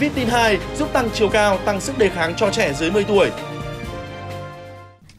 Livitin 2 giúp tăng chiều cao, tăng sức đề kháng cho trẻ dưới 10 tuổi.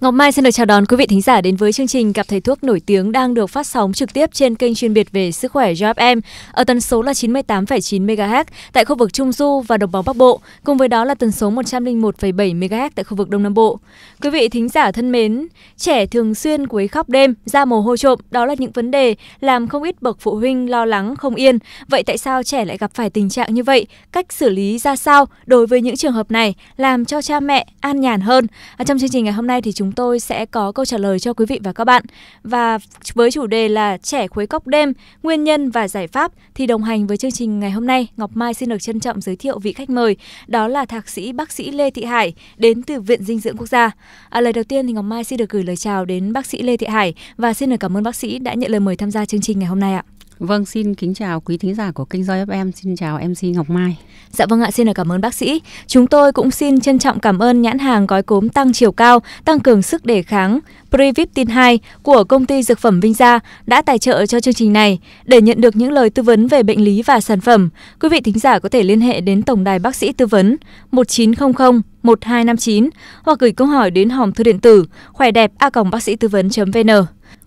Ngọc Mai xin được chào đón quý vị thính giả đến với chương trình Gặp Thầy Thuốc nổi tiếng đang được phát sóng trực tiếp trên kênh chuyên biệt về sức khỏe JFM ở tần số là 98,9 MHz tại khu vực Trung Du và Đồng bằng Bắc Bộ, cùng với đó là tần số 101,7 MHz tại khu vực Đông Nam Bộ. Quý vị thính giả thân mến, trẻ thường xuyên quấy khóc đêm, da mồ hôi trộm, đó là những vấn đề làm không ít bậc phụ huynh lo lắng không yên. Vậy tại sao trẻ lại gặp phải tình trạng như vậy? Cách xử lý ra sao đối với những trường hợp này làm cho cha mẹ an nhàn hơn? Ở à, trong chương trình ngày hôm nay thì chúng tôi sẽ có câu trả lời cho quý vị và các bạn. Và với chủ đề là trẻ khuấy cốc đêm, nguyên nhân và giải pháp thì đồng hành với chương trình ngày hôm nay, Ngọc Mai xin được trân trọng giới thiệu vị khách mời, đó là thạc sĩ bác sĩ Lê Thị Hải đến từ Viện Dinh dưỡng Quốc gia. À, lời đầu tiên thì Ngọc Mai xin được gửi lời chào đến bác sĩ Lê Thị Hải và xin được cảm ơn bác sĩ đã nhận lời mời tham gia chương trình ngày hôm nay ạ. Vâng, xin kính chào quý thính giả của kênh Joy FM, xin chào MC Ngọc Mai. Dạ vâng ạ, xin cảm ơn bác sĩ. Chúng tôi cũng xin trân trọng cảm ơn nhãn hàng gói cốm tăng chiều cao, tăng cường sức đề kháng Previptin 2 của công ty dược phẩm Vinh Gia đã tài trợ cho chương trình này. Để nhận được những lời tư vấn về bệnh lý và sản phẩm, quý vị thính giả có thể liên hệ đến Tổng đài Bác sĩ Tư vấn 1900 1259 hoặc gửi câu hỏi đến hòm thư điện tử khỏe đẹp a bác sĩ tư vấn vn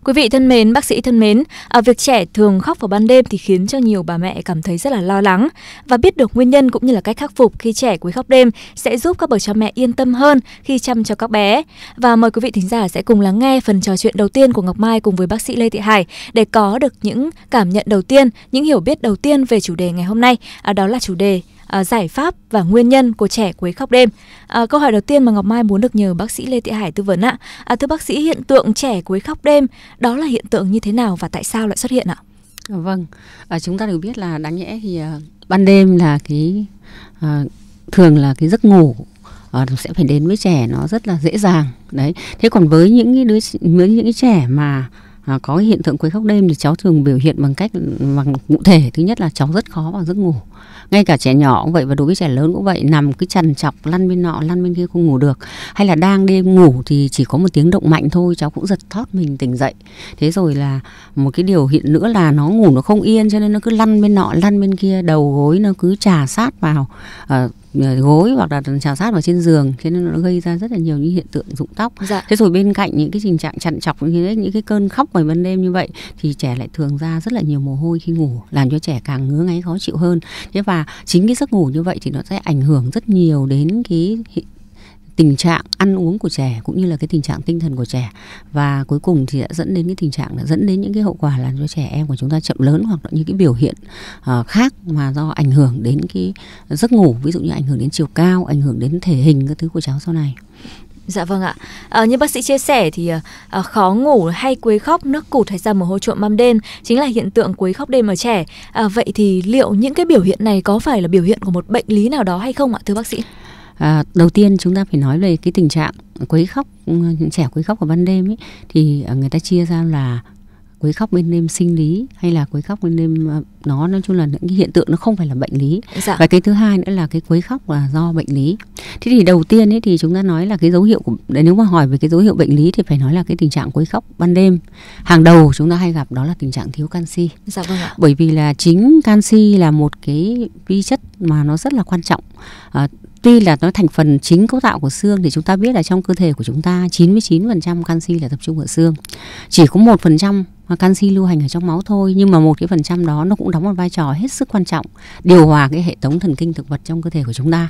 Quý vị thân mến, bác sĩ thân mến, ở à, việc trẻ thường khóc vào ban đêm thì khiến cho nhiều bà mẹ cảm thấy rất là lo lắng và biết được nguyên nhân cũng như là cách khắc phục khi trẻ quấy khóc đêm sẽ giúp các bậc cha mẹ yên tâm hơn khi chăm cho các bé. Và mời quý vị thính giả sẽ cùng lắng nghe phần trò chuyện đầu tiên của Ngọc Mai cùng với bác sĩ Lê Thị Hải để có được những cảm nhận đầu tiên, những hiểu biết đầu tiên về chủ đề ngày hôm nay, à, đó là chủ đề À, giải pháp và nguyên nhân của trẻ quấy khóc đêm. À, câu hỏi đầu tiên mà Ngọc Mai muốn được nhờ bác sĩ Lê Thị Hải tư vấn ạ. À, thưa bác sĩ, hiện tượng trẻ quấy khóc đêm đó là hiện tượng như thế nào và tại sao lại xuất hiện ạ? vâng, à, chúng ta đều biết là đáng nhẽ thì à, ban đêm là cái à, thường là cái giấc ngủ à, sẽ phải đến với trẻ nó rất là dễ dàng đấy. Thế còn với những cái đứa với những cái trẻ mà à, có hiện tượng quấy khóc đêm thì cháu thường biểu hiện bằng cách bằng cụ thể thứ nhất là cháu rất khó vào giấc ngủ ngay cả trẻ nhỏ cũng vậy và đối với trẻ lớn cũng vậy nằm cứ trằn trọc lăn bên nọ lăn bên kia không ngủ được hay là đang đi ngủ thì chỉ có một tiếng động mạnh thôi cháu cũng giật thót mình tỉnh dậy thế rồi là một cái điều hiện nữa là nó ngủ nó không yên cho nên nó cứ lăn bên nọ lăn bên kia đầu gối nó cứ trà sát vào uh, Ờ, gối hoặc là trà sát vào trên giường thế nên nó gây ra rất là nhiều những hiện tượng rụng tóc dạ. thế rồi bên cạnh những cái tình trạng chặn chọc như thế những cái cơn khóc ngoài ban đêm như vậy thì trẻ lại thường ra rất là nhiều mồ hôi khi ngủ làm cho trẻ càng ngứa ngáy khó chịu hơn thế và chính cái giấc ngủ như vậy thì nó sẽ ảnh hưởng rất nhiều đến cái tình trạng ăn uống của trẻ cũng như là cái tình trạng tinh thần của trẻ và cuối cùng thì đã dẫn đến cái tình trạng đã dẫn đến những cái hậu quả là cho trẻ em của chúng ta chậm lớn hoặc là những cái biểu hiện uh, khác mà do ảnh hưởng đến cái giấc ngủ ví dụ như ảnh hưởng đến chiều cao ảnh hưởng đến thể hình các thứ của cháu sau này Dạ vâng ạ. À, như bác sĩ chia sẻ thì à, khó ngủ hay quấy khóc, nước cụt hay ra mồ hôi trộm mâm đêm chính là hiện tượng quấy khóc đêm ở trẻ. À, vậy thì liệu những cái biểu hiện này có phải là biểu hiện của một bệnh lý nào đó hay không ạ thưa bác sĩ? À, đầu tiên chúng ta phải nói về cái tình trạng quấy khóc trẻ quấy khóc vào ban đêm ấy, thì à, người ta chia ra là quấy khóc bên đêm sinh lý hay là quấy khóc bên đêm à, nó nói chung là những cái hiện tượng nó không phải là bệnh lý dạ. và cái thứ hai nữa là cái quấy khóc là do bệnh lý thế thì đầu tiên ấy thì chúng ta nói là cái dấu hiệu của nếu mà hỏi về cái dấu hiệu bệnh lý thì phải nói là cái tình trạng quấy khóc ban đêm hàng đầu chúng ta hay gặp đó là tình trạng thiếu canxi dạ, vâng ạ. bởi vì là chính canxi là một cái vi chất mà nó rất là quan trọng à, tuy là nó thành phần chính cấu tạo của xương thì chúng ta biết là trong cơ thể của chúng ta 99% canxi là tập trung ở xương chỉ có một phần trăm canxi lưu hành ở trong máu thôi nhưng mà một cái phần trăm đó nó cũng đóng một vai trò hết sức quan trọng điều hòa cái hệ thống thần kinh thực vật trong cơ thể của chúng ta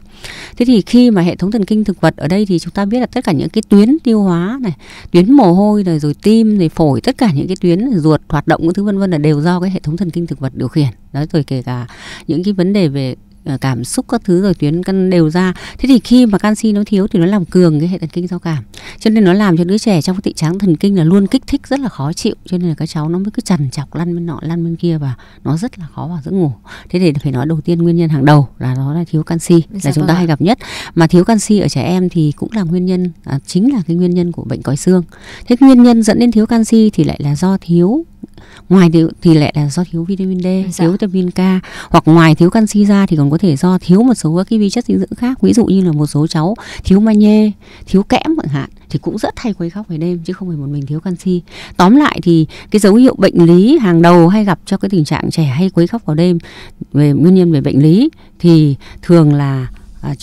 thế thì khi mà hệ thống thần kinh thực vật ở đây thì chúng ta biết là tất cả những cái tuyến tiêu hóa này tuyến mồ hôi này rồi tim rồi phổi tất cả những cái tuyến ruột hoạt động những thứ vân vân là đều do cái hệ thống thần kinh thực vật điều khiển đó rồi kể cả những cái vấn đề về Ờ, cảm xúc các thứ rồi tuyến căn đều ra thế thì khi mà canxi nó thiếu thì nó làm cường cái hệ thần kinh giao cảm cho nên nó làm cho đứa trẻ trong cái thị tráng thần kinh là luôn kích thích rất là khó chịu cho nên là các cháu nó mới cứ trằn chọc lăn bên nọ lăn bên kia và nó rất là khó vào giấc ngủ thế thì phải nói đầu tiên nguyên nhân hàng đầu là nó là thiếu canxi dạ là chúng ta vâng hay gặp nhất mà thiếu canxi ở trẻ em thì cũng là nguyên nhân à, chính là cái nguyên nhân của bệnh còi xương thế nguyên nhân dẫn đến thiếu canxi thì lại là do thiếu ngoài thì, thì lại là do thiếu vitamin D, dạ. thiếu vitamin K hoặc ngoài thiếu canxi ra thì còn có thể do thiếu một số các cái vi chất dinh dưỡng khác ví dụ như là một số cháu thiếu magie, thiếu kẽm chẳng hạn thì cũng rất hay quấy khóc về đêm chứ không phải một mình thiếu canxi. Tóm lại thì cái dấu hiệu bệnh lý hàng đầu hay gặp cho cái tình trạng trẻ hay quấy khóc vào đêm về nguyên nhân về bệnh lý thì thường là à,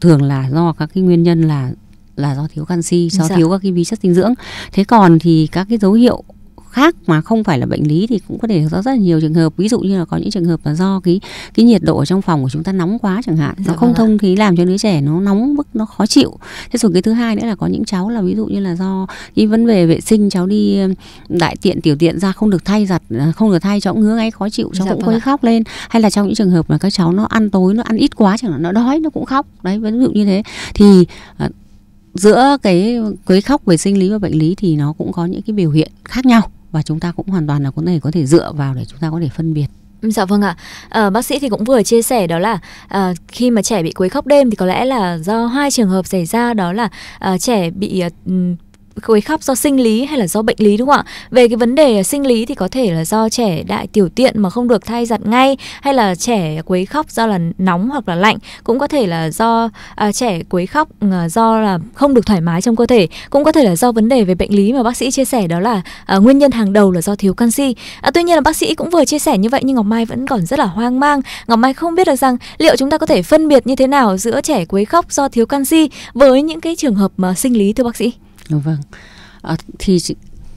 thường là do các cái nguyên nhân là là do thiếu canxi, do dạ. thiếu các cái vi chất dinh dưỡng. Thế còn thì các cái dấu hiệu khác mà không phải là bệnh lý thì cũng có thể có rất là nhiều trường hợp ví dụ như là có những trường hợp là do cái cái nhiệt độ ở trong phòng của chúng ta nóng quá chẳng hạn dạ, nó không vâng thông khí làm cho đứa trẻ nó nóng bức nó khó chịu thế rồi cái thứ hai nữa là có những cháu là ví dụ như là do đi vấn về vệ sinh cháu đi đại tiện tiểu tiện ra không được thay giặt à, không được thay cháu ngứa ngay khó chịu cháu dạ, cũng quấy vâng khóc lên hay là trong những trường hợp mà các cháu nó ăn tối nó ăn ít quá chẳng hạn nó đói nó cũng khóc đấy ví dụ như thế thì à, giữa cái quấy khóc về sinh lý và bệnh lý thì nó cũng có những cái biểu hiện khác nhau và chúng ta cũng hoàn toàn là có thể có thể dựa vào để chúng ta có thể phân biệt ừ, Dạ vâng ạ. À, bác sĩ thì cũng vừa chia sẻ đó là à, khi mà trẻ bị quấy khóc đêm thì có lẽ là do hai trường hợp xảy ra đó là à, trẻ bị à, quấy khóc do sinh lý hay là do bệnh lý đúng không ạ? Về cái vấn đề sinh lý thì có thể là do trẻ đại tiểu tiện mà không được thay giặt ngay hay là trẻ quấy khóc do là nóng hoặc là lạnh, cũng có thể là do à, trẻ quấy khóc à, do là không được thoải mái trong cơ thể, cũng có thể là do vấn đề về bệnh lý mà bác sĩ chia sẻ đó là à, nguyên nhân hàng đầu là do thiếu canxi. À, tuy nhiên là bác sĩ cũng vừa chia sẻ như vậy nhưng Ngọc Mai vẫn còn rất là hoang mang. Ngọc Mai không biết được rằng liệu chúng ta có thể phân biệt như thế nào giữa trẻ quấy khóc do thiếu canxi với những cái trường hợp mà sinh lý thưa bác sĩ? Dạ vâng. À, thì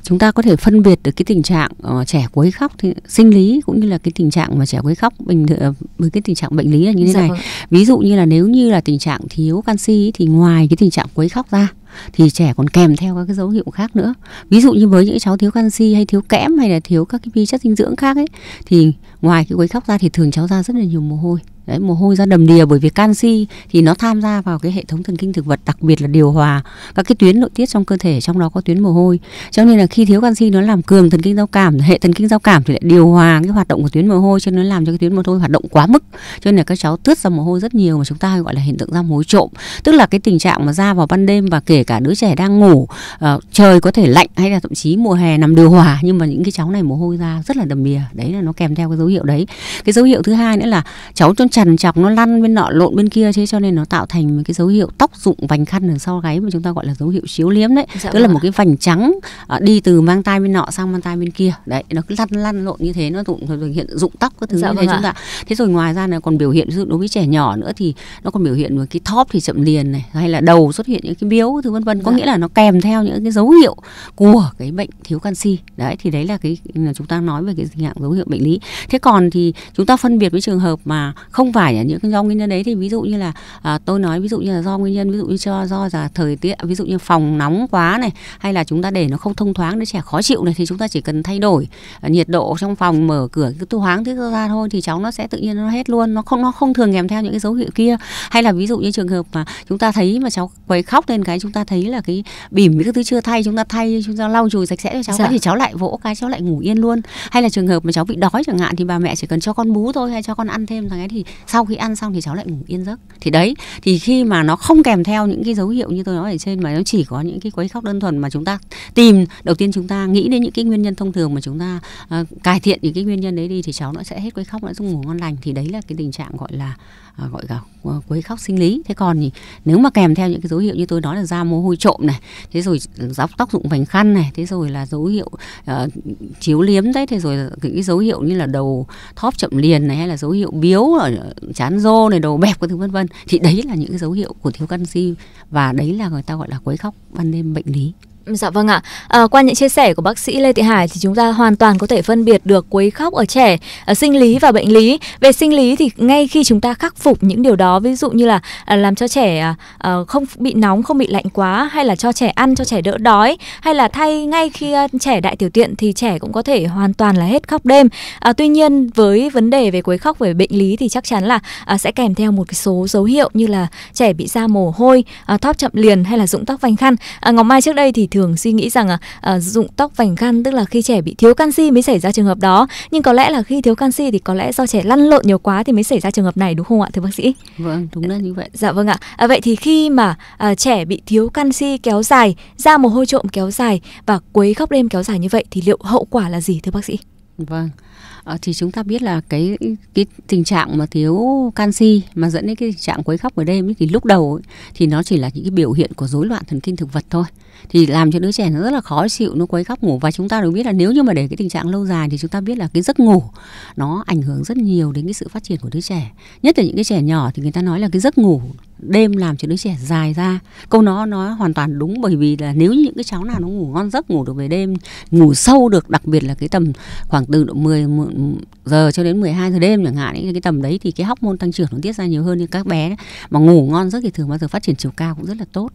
chúng ta có thể phân biệt được cái tình trạng uh, trẻ quấy khóc thì sinh lý cũng như là cái tình trạng mà trẻ quấy khóc bình ờ, với cái tình trạng bệnh lý là như thế dạ này. Vâng. Ví dụ như là nếu như là tình trạng thiếu canxi thì ngoài cái tình trạng quấy khóc ra thì trẻ còn kèm theo các cái dấu hiệu khác nữa ví dụ như với những cháu thiếu canxi hay thiếu kẽm hay là thiếu các cái vi chất dinh dưỡng khác ấy thì ngoài cái quấy khóc ra thì thường cháu ra rất là nhiều mồ hôi đấy mồ hôi ra đầm đìa bởi vì canxi thì nó tham gia vào cái hệ thống thần kinh thực vật đặc biệt là điều hòa các cái tuyến nội tiết trong cơ thể trong đó có tuyến mồ hôi cho nên là khi thiếu canxi nó làm cường thần kinh giao cảm hệ thần kinh giao cảm thì lại điều hòa cái hoạt động của tuyến mồ hôi cho nên nó làm cho cái tuyến mồ hôi hoạt động quá mức cho nên là các cháu tướt ra mồ hôi rất nhiều mà chúng ta gọi là hiện tượng da mồ hôi trộm tức là cái tình trạng mà ra vào ban đêm và kể cả đứa trẻ đang ngủ uh, trời có thể lạnh hay là thậm chí mùa hè nằm điều hòa nhưng mà những cái cháu này mồ hôi ra rất là đầm đìa đấy là nó kèm theo cái dấu hiệu đấy cái dấu hiệu thứ hai nữa là cháu trong trần chọc nó lăn bên nọ lộn bên kia thế cho nên nó tạo thành cái dấu hiệu tóc rụng vành khăn đằng sau gáy mà chúng ta gọi là dấu hiệu chiếu liếm đấy dạ tức là vâng một cái vành trắng uh, đi từ mang tay bên nọ sang mang tay bên kia đấy nó cứ lăn lăn lộn như thế nó rụng hiện rụng tóc các thứ dạ như thế vâng chúng ta thế rồi ngoài ra là còn biểu hiện ví dụ đối với trẻ nhỏ nữa thì nó còn biểu hiện về cái thóp thì chậm liền này hay là đầu xuất hiện những cái biếu thứ vân vân có dạ. nghĩa là nó kèm theo những cái dấu hiệu của cái bệnh thiếu canxi đấy thì đấy là cái là chúng ta nói về cái dạng dấu hiệu bệnh lý thế còn thì chúng ta phân biệt với trường hợp mà không phải là những cái do nguyên nhân đấy thì ví dụ như là à, tôi nói ví dụ như là do nguyên nhân ví dụ như cho do là thời tiết ví dụ như phòng nóng quá này hay là chúng ta để nó không thông thoáng để trẻ khó chịu này thì chúng ta chỉ cần thay đổi à, nhiệt độ trong phòng mở cửa cái thu thoáng tiết ra thôi thì cháu nó sẽ tự nhiên nó hết luôn nó không nó không thường kèm theo những cái dấu hiệu kia hay là ví dụ như trường hợp mà chúng ta thấy mà cháu quấy khóc lên cái chúng ta ta thấy là cái bỉm cái thứ chưa thay chúng ta thay chúng ta lau chùi sạch sẽ cho cháu dạ. thì cháu lại vỗ cái cháu lại ngủ yên luôn hay là trường hợp mà cháu bị đói chẳng hạn thì bà mẹ chỉ cần cho con bú thôi hay cho con ăn thêm thằng ấy thì sau khi ăn xong thì cháu lại ngủ yên giấc thì đấy thì khi mà nó không kèm theo những cái dấu hiệu như tôi nói ở trên mà nó chỉ có những cái quấy khóc đơn thuần mà chúng ta tìm đầu tiên chúng ta nghĩ đến những cái nguyên nhân thông thường mà chúng ta uh, cải thiện những cái nguyên nhân đấy đi thì cháu nó sẽ hết quấy khóc nó ngủ ngon lành thì đấy là cái tình trạng gọi là à, gọi là quấy khóc sinh lý thế còn thì nếu mà kèm theo những cái dấu hiệu như tôi nói là da mồ hôi trộm này thế rồi dọc tóc dụng vành khăn này thế rồi là dấu hiệu uh, chiếu liếm đấy thế rồi những cái dấu hiệu như là đầu thóp chậm liền này hay là dấu hiệu biếu ở chán rô này đầu bẹp các thứ vân vân thì đấy là những cái dấu hiệu của thiếu canxi và đấy là người ta gọi là quấy khóc ban đêm bệnh lý Dạ vâng ạ. À, qua những chia sẻ của bác sĩ Lê Thị Hải thì chúng ta hoàn toàn có thể phân biệt được quấy khóc ở trẻ ở sinh lý và bệnh lý. Về sinh lý thì ngay khi chúng ta khắc phục những điều đó, ví dụ như là à, làm cho trẻ à, à, không bị nóng, không bị lạnh quá, hay là cho trẻ ăn cho trẻ đỡ đói, hay là thay ngay khi trẻ đại tiểu tiện thì trẻ cũng có thể hoàn toàn là hết khóc đêm. À, tuy nhiên với vấn đề về quấy khóc về bệnh lý thì chắc chắn là sẽ kèm theo một số dấu hiệu như là trẻ bị da mồ hôi, thóp chậm liền hay là rụng tóc vành khăn. À, Ngọc Mai trước đây thì thường suy nghĩ rằng à, à, dụng tóc vành khăn tức là khi trẻ bị thiếu canxi mới xảy ra trường hợp đó nhưng có lẽ là khi thiếu canxi thì có lẽ do trẻ lăn lộn nhiều quá thì mới xảy ra trường hợp này đúng không ạ thưa bác sĩ vâng đúng là như vậy dạ vâng ạ à, vậy thì khi mà à, trẻ bị thiếu canxi kéo dài da mồ hôi trộm kéo dài và quấy khóc đêm kéo dài như vậy thì liệu hậu quả là gì thưa bác sĩ vâng à, thì chúng ta biết là cái cái tình trạng mà thiếu canxi mà dẫn đến cái tình trạng quấy khóc ở đây thì lúc đầu ấy, thì nó chỉ là những cái biểu hiện của rối loạn thần kinh thực vật thôi thì làm cho đứa trẻ nó rất là khó chịu nó quấy khóc ngủ và chúng ta đều biết là nếu như mà để cái tình trạng lâu dài thì chúng ta biết là cái giấc ngủ nó ảnh hưởng rất nhiều đến cái sự phát triển của đứa trẻ nhất là những cái trẻ nhỏ thì người ta nói là cái giấc ngủ đêm làm cho đứa trẻ dài ra câu nó nó hoàn toàn đúng bởi vì là nếu như những cái cháu nào nó ngủ ngon giấc ngủ được về đêm ngủ sâu được đặc biệt là cái tầm khoảng từ độ 10 giờ cho đến 12 giờ đêm chẳng hạn ấy, cái tầm đấy thì cái hóc môn tăng trưởng nó tiết ra nhiều hơn nhưng các bé mà ngủ ngon giấc thì thường bao giờ phát triển chiều cao cũng rất là tốt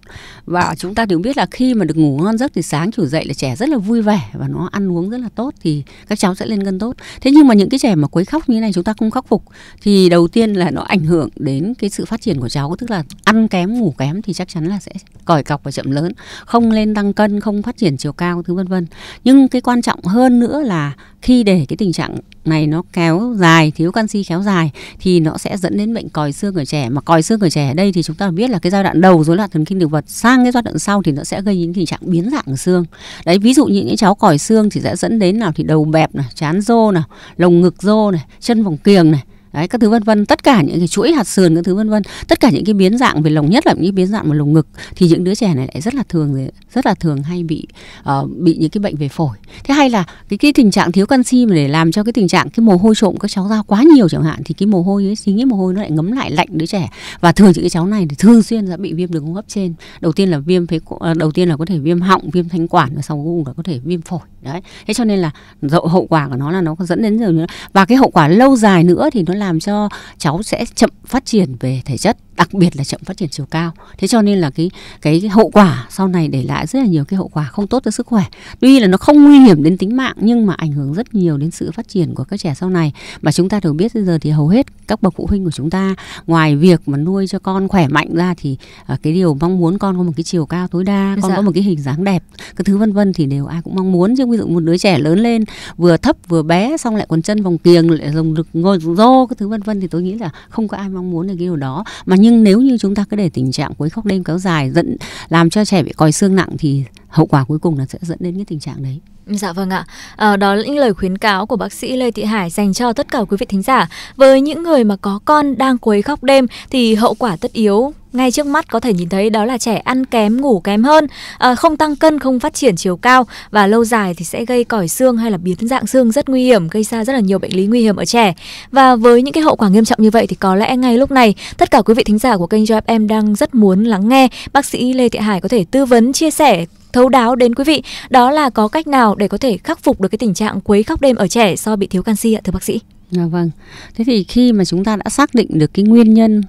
và chúng ta đều biết là khi mà được ngủ ngon giấc thì sáng chiều dậy là trẻ rất là vui vẻ và nó ăn uống rất là tốt thì các cháu sẽ lên cân tốt thế nhưng mà những cái trẻ mà quấy khóc như này chúng ta không khắc phục thì đầu tiên là nó ảnh hưởng đến cái sự phát triển của cháu tức là ăn kém ngủ kém thì chắc chắn là sẽ còi cọc và chậm lớn không lên tăng cân không phát triển chiều cao thứ vân vân nhưng cái quan trọng hơn nữa là khi để cái tình trạng này nó kéo dài thiếu canxi kéo dài thì nó sẽ dẫn đến bệnh còi xương ở trẻ mà còi xương ở trẻ ở đây thì chúng ta biết là cái giai đoạn đầu rối loạn thần kinh thực vật sang cái giai đoạn sau thì nó sẽ gây những tình trạng biến dạng xương đấy ví dụ như những cháu còi xương thì sẽ dẫn đến nào thì đầu bẹp này chán rô này lồng ngực rô này chân vòng kiềng này đấy các thứ vân vân tất cả những cái chuỗi hạt sườn các thứ vân vân tất cả những cái biến dạng về lồng nhất là những biến dạng về lồng ngực thì những đứa trẻ này lại rất là thường rất là thường hay bị uh, bị những cái bệnh về phổi thế hay là cái cái tình trạng thiếu canxi mà để làm cho cái tình trạng cái mồ hôi trộm các cháu ra quá nhiều chẳng hạn thì cái mồ hôi ấy chính cái mồ hôi nó lại ngấm lại lạnh đứa trẻ và thường những cái cháu này thì thường xuyên đã bị viêm đường hô hấp trên đầu tiên là viêm phế ờ, đầu tiên là có thể viêm họng viêm thanh quản và sau cùng là có thể viêm phổi đấy thế cho nên là hậu quả của nó là nó dẫn đến rồi nữa và cái hậu quả lâu dài nữa thì nó làm cho cháu sẽ chậm phát triển về thể chất đặc biệt là chậm phát triển chiều cao thế cho nên là cái cái, hậu quả sau này để lại rất là nhiều cái hậu quả không tốt cho sức khỏe tuy là nó không nguy hiểm đến tính mạng nhưng mà ảnh hưởng rất nhiều đến sự phát triển của các trẻ sau này mà chúng ta đều biết bây giờ thì hầu hết các bậc phụ huynh của chúng ta ngoài việc mà nuôi cho con khỏe mạnh ra thì uh, cái điều mong muốn con có một cái chiều cao tối đa dạ. con dạ. có một cái hình dáng đẹp cái thứ vân vân thì đều ai cũng mong muốn chứ ví dụ một đứa trẻ lớn lên vừa thấp vừa bé xong lại còn chân vòng kiềng lại dùng lực ngồi rô cái thứ vân vân thì tôi nghĩ là không có ai mong muốn được cái điều đó mà nhưng nếu như chúng ta cứ để tình trạng quấy khóc đêm kéo dài dẫn làm cho trẻ bị còi xương nặng thì hậu quả cuối cùng là sẽ dẫn đến cái tình trạng đấy Dạ vâng ạ. À, đó là những lời khuyến cáo của bác sĩ Lê Thị Hải dành cho tất cả quý vị thính giả. Với những người mà có con đang quấy khóc đêm thì hậu quả tất yếu ngay trước mắt có thể nhìn thấy đó là trẻ ăn kém ngủ kém hơn à, không tăng cân không phát triển chiều cao và lâu dài thì sẽ gây còi xương hay là biến dạng xương rất nguy hiểm gây ra rất là nhiều bệnh lý nguy hiểm ở trẻ và với những cái hậu quả nghiêm trọng như vậy thì có lẽ ngay lúc này tất cả quý vị thính giả của kênh cho em đang rất muốn lắng nghe bác sĩ lê thị hải có thể tư vấn chia sẻ thấu đáo đến quý vị đó là có cách nào để có thể khắc phục được cái tình trạng quấy khóc đêm ở trẻ do bị thiếu canxi ạ thưa bác sĩ? À, vâng thế thì khi mà chúng ta đã xác định được cái nguyên nhân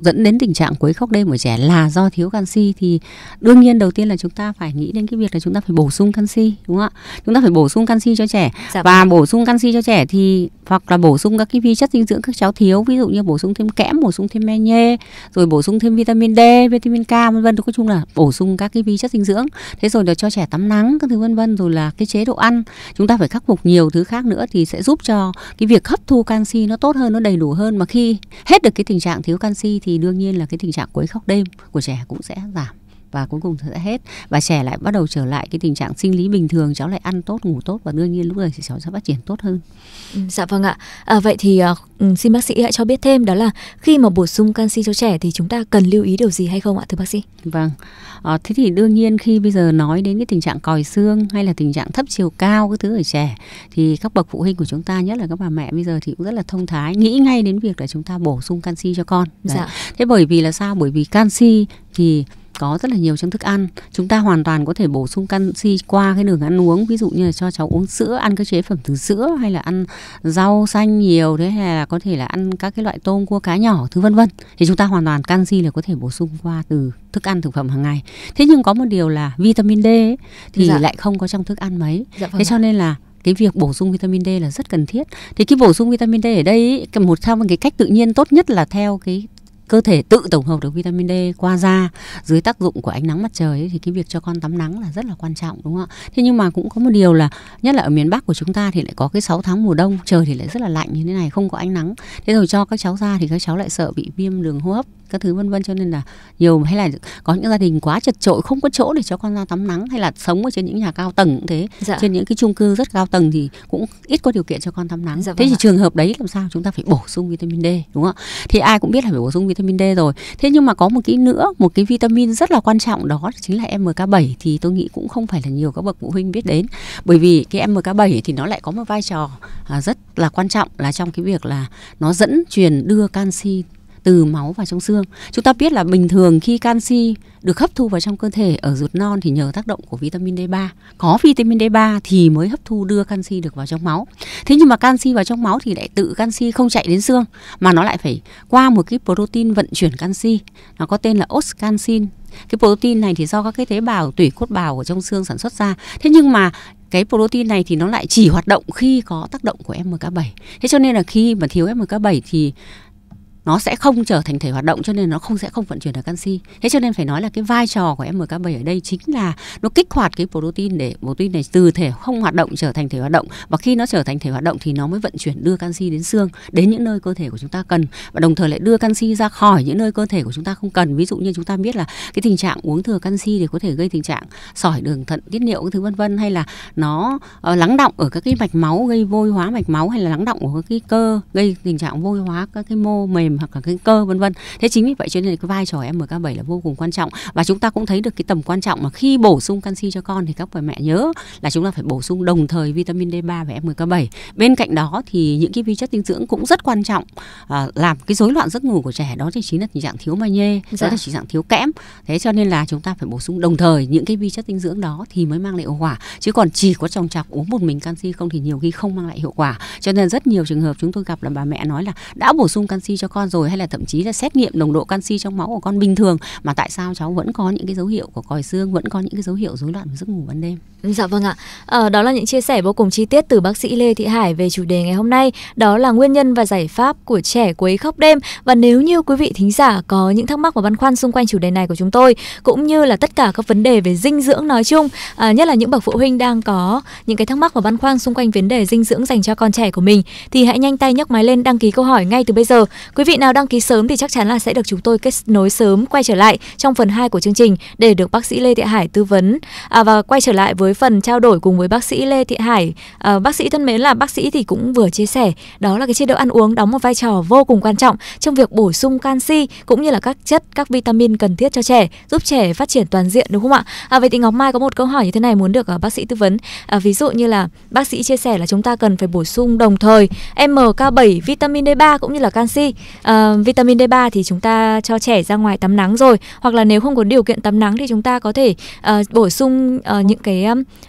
dẫn đến tình trạng quấy khóc đêm của trẻ là do thiếu canxi thì đương nhiên đầu tiên là chúng ta phải nghĩ đến cái việc là chúng ta phải bổ sung canxi đúng không ạ chúng ta phải bổ sung canxi cho trẻ dạ. và vâng. bổ sung canxi cho trẻ thì hoặc là bổ sung các cái vi chất dinh dưỡng các cháu thiếu ví dụ như bổ sung thêm kẽm bổ sung thêm nhê rồi bổ sung thêm vitamin D vitamin K vân vân nói chung là bổ sung các cái vi chất dinh dưỡng thế rồi là cho trẻ tắm nắng các thứ vân vân rồi là cái chế độ ăn chúng ta phải khắc phục nhiều thứ khác nữa thì sẽ giúp cho cái việc hấp thu canxi nó tốt hơn nó đầy đủ hơn mà khi hết được cái tình trạng thiếu canxi canxi thì đương nhiên là cái tình trạng quấy khóc đêm của trẻ cũng sẽ giảm và cuối cùng sẽ hết và trẻ lại bắt đầu trở lại cái tình trạng sinh lý bình thường cháu lại ăn tốt ngủ tốt và đương nhiên lúc này thì cháu sẽ phát triển tốt hơn ừ, dạ vâng ạ à, vậy thì uh, xin bác sĩ hãy cho biết thêm đó là khi mà bổ sung canxi cho trẻ thì chúng ta cần lưu ý điều gì hay không ạ thưa bác sĩ vâng à, thế thì đương nhiên khi bây giờ nói đến cái tình trạng còi xương hay là tình trạng thấp chiều cao cái thứ ở trẻ thì các bậc phụ huynh của chúng ta nhất là các bà mẹ bây giờ thì cũng rất là thông thái nghĩ ngay đến việc là chúng ta bổ sung canxi cho con Dạ. thế bởi vì là sao bởi vì canxi thì có rất là nhiều trong thức ăn chúng ta hoàn toàn có thể bổ sung canxi qua cái đường ăn uống ví dụ như là cho cháu uống sữa ăn các chế phẩm từ sữa hay là ăn rau xanh nhiều đấy hay là có thể là ăn các cái loại tôm cua cá nhỏ thứ vân vân thì chúng ta hoàn toàn canxi là có thể bổ sung qua từ thức ăn thực phẩm hàng ngày thế nhưng có một điều là vitamin D ấy, thì dạ. lại không có trong thức ăn mấy dạ, vâng thế cho nên là cái việc bổ sung vitamin D là rất cần thiết. Thì cái bổ sung vitamin D ở đây ấy, một trong cái cách tự nhiên tốt nhất là theo cái cơ thể tự tổng hợp được vitamin D qua da dưới tác dụng của ánh nắng mặt trời ấy, thì cái việc cho con tắm nắng là rất là quan trọng đúng không ạ? Thế nhưng mà cũng có một điều là nhất là ở miền Bắc của chúng ta thì lại có cái 6 tháng mùa đông trời thì lại rất là lạnh như thế này không có ánh nắng. Thế rồi cho các cháu ra thì các cháu lại sợ bị viêm đường hô hấp các thứ vân vân cho nên là nhiều hay là có những gia đình quá chật trội không có chỗ để cho con ra tắm nắng hay là sống ở trên những nhà cao tầng cũng thế dạ. trên những cái chung cư rất cao tầng thì cũng ít có điều kiện cho con tắm nắng dạ, vâng thế thì ạ. trường hợp đấy làm sao chúng ta phải bổ sung vitamin D đúng không thì ai cũng biết là phải bổ sung vitamin D rồi thế nhưng mà có một cái nữa một cái vitamin rất là quan trọng đó chính là MK7 thì tôi nghĩ cũng không phải là nhiều các bậc phụ huynh biết đến bởi vì cái MK7 thì nó lại có một vai trò à, rất là quan trọng là trong cái việc là nó dẫn truyền đưa canxi từ máu vào trong xương. Chúng ta biết là bình thường khi canxi được hấp thu vào trong cơ thể ở ruột non thì nhờ tác động của vitamin D3. Có vitamin D3 thì mới hấp thu đưa canxi được vào trong máu. Thế nhưng mà canxi vào trong máu thì lại tự canxi không chạy đến xương mà nó lại phải qua một cái protein vận chuyển canxi. Nó có tên là oscansin. Cái protein này thì do các cái tế bào tủy cốt bào ở trong xương sản xuất ra. Thế nhưng mà cái protein này thì nó lại chỉ hoạt động khi có tác động của MK7. Thế cho nên là khi mà thiếu MK7 thì nó sẽ không trở thành thể hoạt động cho nên nó không sẽ không vận chuyển được canxi thế cho nên phải nói là cái vai trò của mk7 ở đây chính là nó kích hoạt cái protein để protein này từ thể không hoạt động trở thành thể hoạt động và khi nó trở thành thể hoạt động thì nó mới vận chuyển đưa canxi đến xương đến những nơi cơ thể của chúng ta cần và đồng thời lại đưa canxi ra khỏi những nơi cơ thể của chúng ta không cần ví dụ như chúng ta biết là cái tình trạng uống thừa canxi thì có thể gây tình trạng sỏi đường thận tiết niệu các thứ vân vân hay là nó uh, lắng động ở các cái mạch máu gây vôi hóa mạch máu hay là lắng động ở các cái cơ gây tình trạng vôi hóa các cái mô mềm hoặc là cái cơ vân vân thế chính vì vậy cho nên cái vai trò mk 7 là vô cùng quan trọng và chúng ta cũng thấy được cái tầm quan trọng mà khi bổ sung canxi cho con thì các bà mẹ nhớ là chúng ta phải bổ sung đồng thời vitamin D3 và mk 7 bên cạnh đó thì những cái vi chất dinh dưỡng cũng rất quan trọng à, làm cái rối loạn giấc ngủ của trẻ đó thì chính là tình trạng thiếu magie dạ. đó là chỉ dạng thiếu kẽm thế cho nên là chúng ta phải bổ sung đồng thời những cái vi chất dinh dưỡng đó thì mới mang lại hiệu quả chứ còn chỉ có trồng trọc uống một mình canxi không thì nhiều khi không mang lại hiệu quả cho nên rất nhiều trường hợp chúng tôi gặp là bà mẹ nói là đã bổ sung canxi cho con rồi hay là thậm chí là xét nghiệm nồng độ canxi trong máu của con bình thường mà tại sao cháu vẫn có những cái dấu hiệu của còi xương vẫn có những cái dấu hiệu rối loạn giấc ngủ ban đêm dạ vâng ạ à, đó là những chia sẻ vô cùng chi tiết từ bác sĩ lê thị hải về chủ đề ngày hôm nay đó là nguyên nhân và giải pháp của trẻ quấy khóc đêm và nếu như quý vị thính giả có những thắc mắc và băn khoăn xung quanh chủ đề này của chúng tôi cũng như là tất cả các vấn đề về dinh dưỡng nói chung à, nhất là những bậc phụ huynh đang có những cái thắc mắc và băn khoăn xung quanh vấn đề dinh dưỡng dành cho con trẻ của mình thì hãy nhanh tay nhấc máy lên đăng ký câu hỏi ngay từ bây giờ quý vị nào đăng ký sớm thì chắc chắn là sẽ được chúng tôi kết nối sớm quay trở lại trong phần 2 của chương trình để được bác sĩ Lê Thị Hải tư vấn à, và quay trở lại với phần trao đổi cùng với bác sĩ Lê Thị Hải. À, bác sĩ thân mến là bác sĩ thì cũng vừa chia sẻ đó là cái chế độ ăn uống đóng một vai trò vô cùng quan trọng trong việc bổ sung canxi cũng như là các chất các vitamin cần thiết cho trẻ giúp trẻ phát triển toàn diện đúng không ạ? À, vậy thì Ngọc Mai có một câu hỏi như thế này muốn được à, bác sĩ tư vấn. À, ví dụ như là bác sĩ chia sẻ là chúng ta cần phải bổ sung đồng thời MK7, vitamin D3 cũng như là canxi. Ờ, vitamin D3 thì chúng ta cho trẻ ra ngoài tắm nắng rồi hoặc là nếu không có điều kiện tắm nắng thì chúng ta có thể uh, bổ sung uh, những cái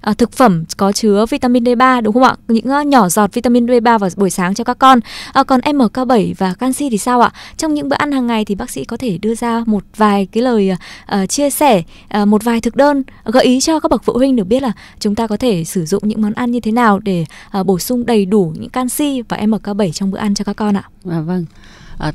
uh, thực phẩm có chứa vitamin D3 đúng không ạ? Những uh, nhỏ giọt vitamin D3 vào buổi sáng cho các con. Uh, còn MK7 và canxi thì sao ạ? Trong những bữa ăn hàng ngày thì bác sĩ có thể đưa ra một vài cái lời uh, chia sẻ, uh, một vài thực đơn gợi ý cho các bậc phụ huynh được biết là chúng ta có thể sử dụng những món ăn như thế nào để uh, bổ sung đầy đủ những canxi và MK7 trong bữa ăn cho các con ạ. À, vâng. Ờ,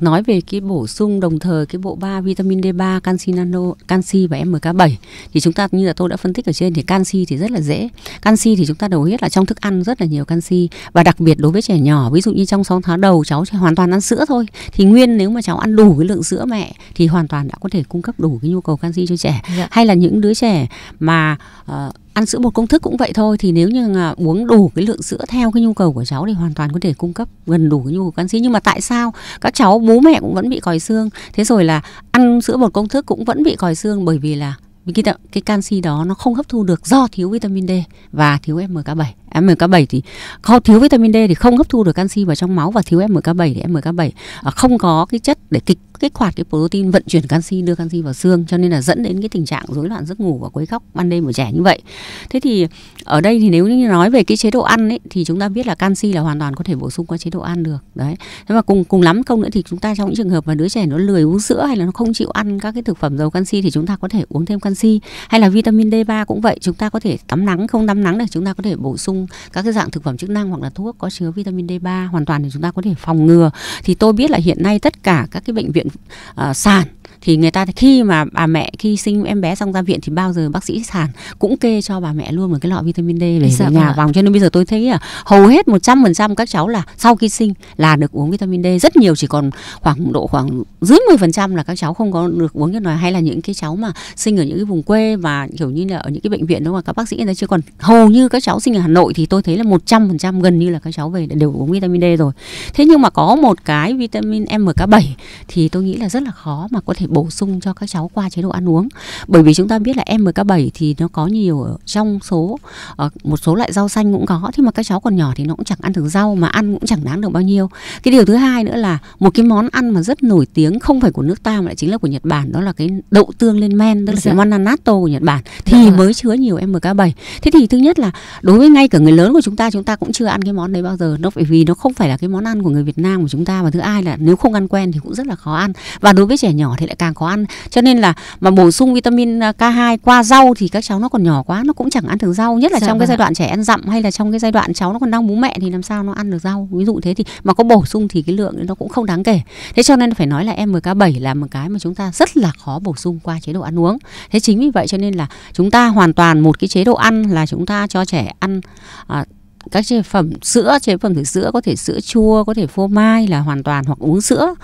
nói về cái bổ sung đồng thời cái bộ ba vitamin D3, canxi nano, canxi và MK7 thì chúng ta như là tôi đã phân tích ở trên thì canxi thì rất là dễ. Canxi thì chúng ta đầu biết là trong thức ăn rất là nhiều canxi và đặc biệt đối với trẻ nhỏ ví dụ như trong 6 tháng đầu cháu chỉ hoàn toàn ăn sữa thôi thì nguyên nếu mà cháu ăn đủ cái lượng sữa mẹ thì hoàn toàn đã có thể cung cấp đủ cái nhu cầu canxi cho trẻ. Dạ. Hay là những đứa trẻ mà uh, ăn sữa bột công thức cũng vậy thôi thì nếu như là uống đủ cái lượng sữa theo cái nhu cầu của cháu thì hoàn toàn có thể cung cấp gần đủ cái nhu cầu canxi nhưng mà tại sao các cháu bố mẹ cũng vẫn bị còi xương thế rồi là ăn sữa bột công thức cũng vẫn bị còi xương bởi vì là cái, cái canxi đó nó không hấp thu được do thiếu vitamin D và thiếu MK7 MK7 thì khó thiếu vitamin D thì không hấp thu được canxi vào trong máu và thiếu MK7 thì MK7 à, không có cái chất để kích kích hoạt cái protein vận chuyển canxi đưa canxi vào xương cho nên là dẫn đến cái tình trạng rối loạn giấc ngủ và quấy khóc ban đêm của trẻ như vậy. Thế thì ở đây thì nếu như nói về cái chế độ ăn ấy thì chúng ta biết là canxi là hoàn toàn có thể bổ sung qua chế độ ăn được. Đấy. Thế mà cùng cùng lắm không nữa thì chúng ta trong những trường hợp mà đứa trẻ nó lười uống sữa hay là nó không chịu ăn các cái thực phẩm giàu canxi thì chúng ta có thể uống thêm canxi hay là vitamin D3 cũng vậy, chúng ta có thể tắm nắng không tắm nắng thì chúng ta có thể bổ sung các cái dạng thực phẩm chức năng hoặc là thuốc có chứa vitamin D3 hoàn toàn thì chúng ta có thể phòng ngừa thì tôi biết là hiện nay tất cả các cái bệnh viện uh, à, sản thì người ta khi mà bà mẹ khi sinh em bé xong ra viện thì bao giờ bác sĩ sản cũng kê cho bà mẹ luôn một cái lọ vitamin D về, dạ, về nhà vòng cho nên bây giờ tôi thấy là hầu hết 100% các cháu là sau khi sinh là được uống vitamin D rất nhiều chỉ còn khoảng độ khoảng dưới 10% là các cháu không có được uống cái này hay là những cái cháu mà sinh ở những cái vùng quê và kiểu như là ở những cái bệnh viện đúng mà các bác sĩ người ta chưa còn hầu như các cháu sinh ở Hà Nội thì tôi thấy là 100% gần như là các cháu về đều uống vitamin D rồi. Thế nhưng mà có một cái vitamin MK7 thì tôi nghĩ là rất là khó mà có thể bổ sung cho các cháu qua chế độ ăn uống bởi vì chúng ta biết là MK7 thì nó có nhiều ở trong số ờ, một số loại rau xanh cũng có thế mà các cháu còn nhỏ thì nó cũng chẳng ăn được rau mà ăn cũng chẳng đáng được bao nhiêu cái điều thứ hai nữa là một cái món ăn mà rất nổi tiếng không phải của nước ta mà lại chính là của Nhật Bản đó là cái đậu tương lên men tức là dạ. cái món nanato của Nhật Bản thì dạ vâng. mới chứa nhiều MK7 thế thì thứ nhất là đối với ngay cả người lớn của chúng ta chúng ta cũng chưa ăn cái món đấy bao giờ nó bởi vì nó không phải là cái món ăn của người Việt Nam của chúng ta và thứ hai là nếu không ăn quen thì cũng rất là khó ăn và đối với trẻ nhỏ thì lại càng khó ăn cho nên là mà bổ sung vitamin à, K2 qua rau thì các cháu nó còn nhỏ quá nó cũng chẳng ăn được rau nhất là dạ, trong cái giai đoạn trẻ ăn dặm hay là trong cái giai đoạn cháu nó còn đang bú mẹ thì làm sao nó ăn được rau ví dụ thế thì mà có bổ sung thì cái lượng nó cũng không đáng kể thế cho nên phải nói là em MK7 là một cái mà chúng ta rất là khó bổ sung qua chế độ ăn uống thế chính vì vậy cho nên là chúng ta hoàn toàn một cái chế độ ăn là chúng ta cho trẻ ăn à, các chế phẩm sữa chế phẩm từ sữa có thể sữa chua có thể phô mai là hoàn toàn hoặc uống sữa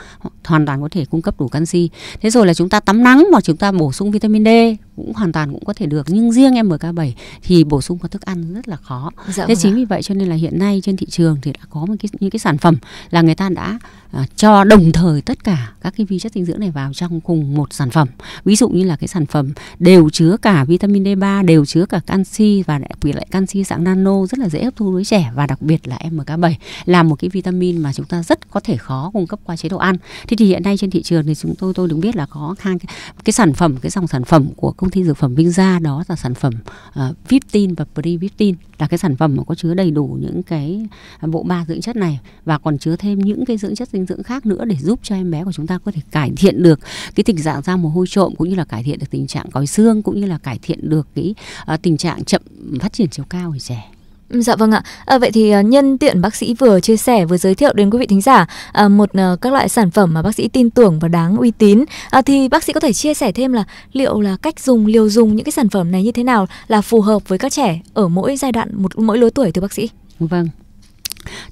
hoàn toàn có thể cung cấp đủ canxi thế rồi là chúng ta tắm nắng mà chúng ta bổ sung vitamin D cũng hoàn toàn cũng có thể được nhưng riêng em MK7 thì bổ sung vào thức ăn rất là khó dạ, thế vâng chính vì vậy cho nên là hiện nay trên thị trường thì đã có một cái những cái sản phẩm là người ta đã À, cho đồng thời tất cả các cái vi chất dinh dưỡng này vào trong cùng một sản phẩm ví dụ như là cái sản phẩm đều chứa cả vitamin D3 đều chứa cả canxi và lại, lại canxi dạng nano rất là dễ hấp thu với trẻ và đặc biệt là MK7 là một cái vitamin mà chúng ta rất có thể khó cung cấp qua chế độ ăn thế thì hiện nay trên thị trường thì chúng tôi tôi được biết là có hàng cái, cái sản phẩm cái dòng sản phẩm của công ty dược phẩm Vinh Gia đó là sản phẩm uh, à, Viptin và Previptin là cái sản phẩm mà có chứa đầy đủ những cái à, bộ ba dưỡng chất này và còn chứa thêm những cái dưỡng chất dinh dinh dưỡng khác nữa để giúp cho em bé của chúng ta có thể cải thiện được cái tình trạng da mồ hôi trộm cũng như là cải thiện được tình trạng còi xương cũng như là cải thiện được cái uh, tình trạng chậm phát triển chiều cao ở trẻ. Dạ vâng ạ. À, vậy thì ờ, nhân tiện bác sĩ vừa chia sẻ vừa giới thiệu đến quý vị thính giả à, một à, các loại sản phẩm mà bác sĩ tin tưởng và đáng uy tín à, thì bác sĩ có thể chia sẻ thêm là liệu là cách dùng liều dùng những cái sản phẩm này như thế nào là phù hợp với các trẻ ở mỗi giai đoạn một mỗi lứa tuổi thưa bác sĩ? Vâng,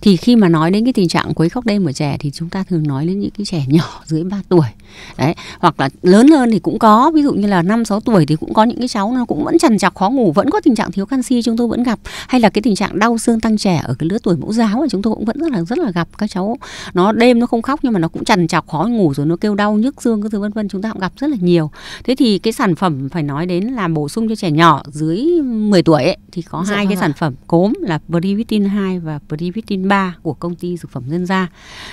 thì khi mà nói đến cái tình trạng quấy khóc đêm của trẻ thì chúng ta thường nói đến những cái trẻ nhỏ dưới 3 tuổi đấy hoặc là lớn hơn thì cũng có ví dụ như là năm sáu tuổi thì cũng có những cái cháu nó cũng vẫn trằn trọc khó ngủ vẫn có tình trạng thiếu canxi chúng tôi vẫn gặp hay là cái tình trạng đau xương tăng trẻ ở cái lứa tuổi mẫu giáo mà chúng tôi cũng vẫn rất là rất là gặp các cháu nó đêm nó không khóc nhưng mà nó cũng trằn trọc khó ngủ rồi nó kêu đau nhức xương các thứ vân vân chúng ta cũng gặp rất là nhiều thế thì cái sản phẩm phải nói đến là bổ sung cho trẻ nhỏ dưới 10 tuổi ấy, thì có dạ, hai cái vâng sản phẩm cốm là Privitin 2 và Privitin trên 3 của công ty dược phẩm dân Gia.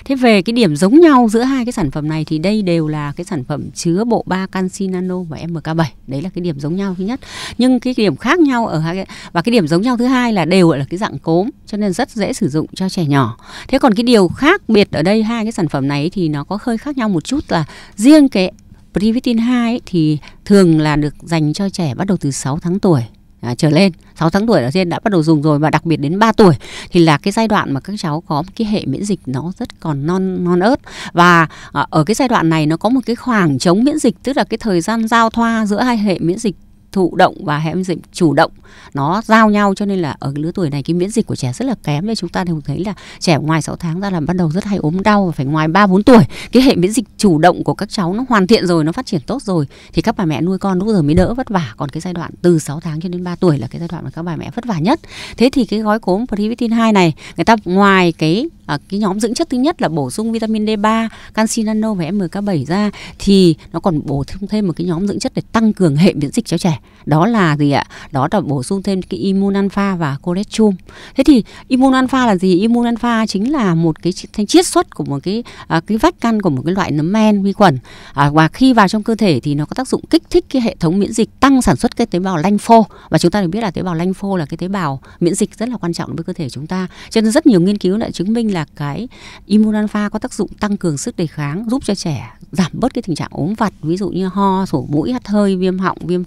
Thế về cái điểm giống nhau giữa hai cái sản phẩm này thì đây đều là cái sản phẩm chứa bộ ba canxi nano và MK7. Đấy là cái điểm giống nhau thứ nhất. Nhưng cái điểm khác nhau ở hai cái, và cái điểm giống nhau thứ hai là đều là cái dạng cốm cho nên rất dễ sử dụng cho trẻ nhỏ. Thế còn cái điều khác biệt ở đây hai cái sản phẩm này thì nó có hơi khác nhau một chút là riêng cái Privitin 2 ấy, thì thường là được dành cho trẻ bắt đầu từ 6 tháng tuổi à, trở lên 6 tháng tuổi là trên đã bắt đầu dùng rồi và đặc biệt đến 3 tuổi thì là cái giai đoạn mà các cháu có cái hệ miễn dịch nó rất còn non non ớt và à, ở cái giai đoạn này nó có một cái khoảng trống miễn dịch tức là cái thời gian giao thoa giữa hai hệ miễn dịch thụ động và hệ miễn dịch chủ động nó giao nhau cho nên là ở cái lứa tuổi này cái miễn dịch của trẻ rất là kém nên chúng ta đều thấy là trẻ ngoài 6 tháng ra là bắt đầu rất hay ốm đau và phải ngoài 3 4 tuổi cái hệ miễn dịch chủ động của các cháu nó hoàn thiện rồi nó phát triển tốt rồi thì các bà mẹ nuôi con lúc giờ mới đỡ vất vả còn cái giai đoạn từ 6 tháng cho đến 3 tuổi là cái giai đoạn mà các bà mẹ vất vả nhất thế thì cái gói cốm Privitin 2 này người ta ngoài cái à, cái nhóm dưỡng chất thứ nhất là bổ sung vitamin D3, canxi nano và MK7 ra thì nó còn bổ sung thêm một cái nhóm dưỡng chất để tăng cường hệ miễn dịch cho trẻ đó là gì ạ đó là bổ sung thêm cái imun alpha và cholesterol thế thì imun alpha là gì imun alpha chính là một cái thanh chiết xuất của một cái à, cái vách căn của một cái loại nấm men vi khuẩn à, và khi vào trong cơ thể thì nó có tác dụng kích thích cái hệ thống miễn dịch tăng sản xuất cái tế bào lanh phô và chúng ta đều biết là tế bào lanh phô là cái tế bào miễn dịch rất là quan trọng với cơ thể chúng ta cho nên rất nhiều nghiên cứu đã chứng minh là cái imun alpha có tác dụng tăng cường sức đề kháng giúp cho trẻ giảm bớt cái tình trạng ốm vặt ví dụ như ho sổ mũi hắt hơi viêm họng viêm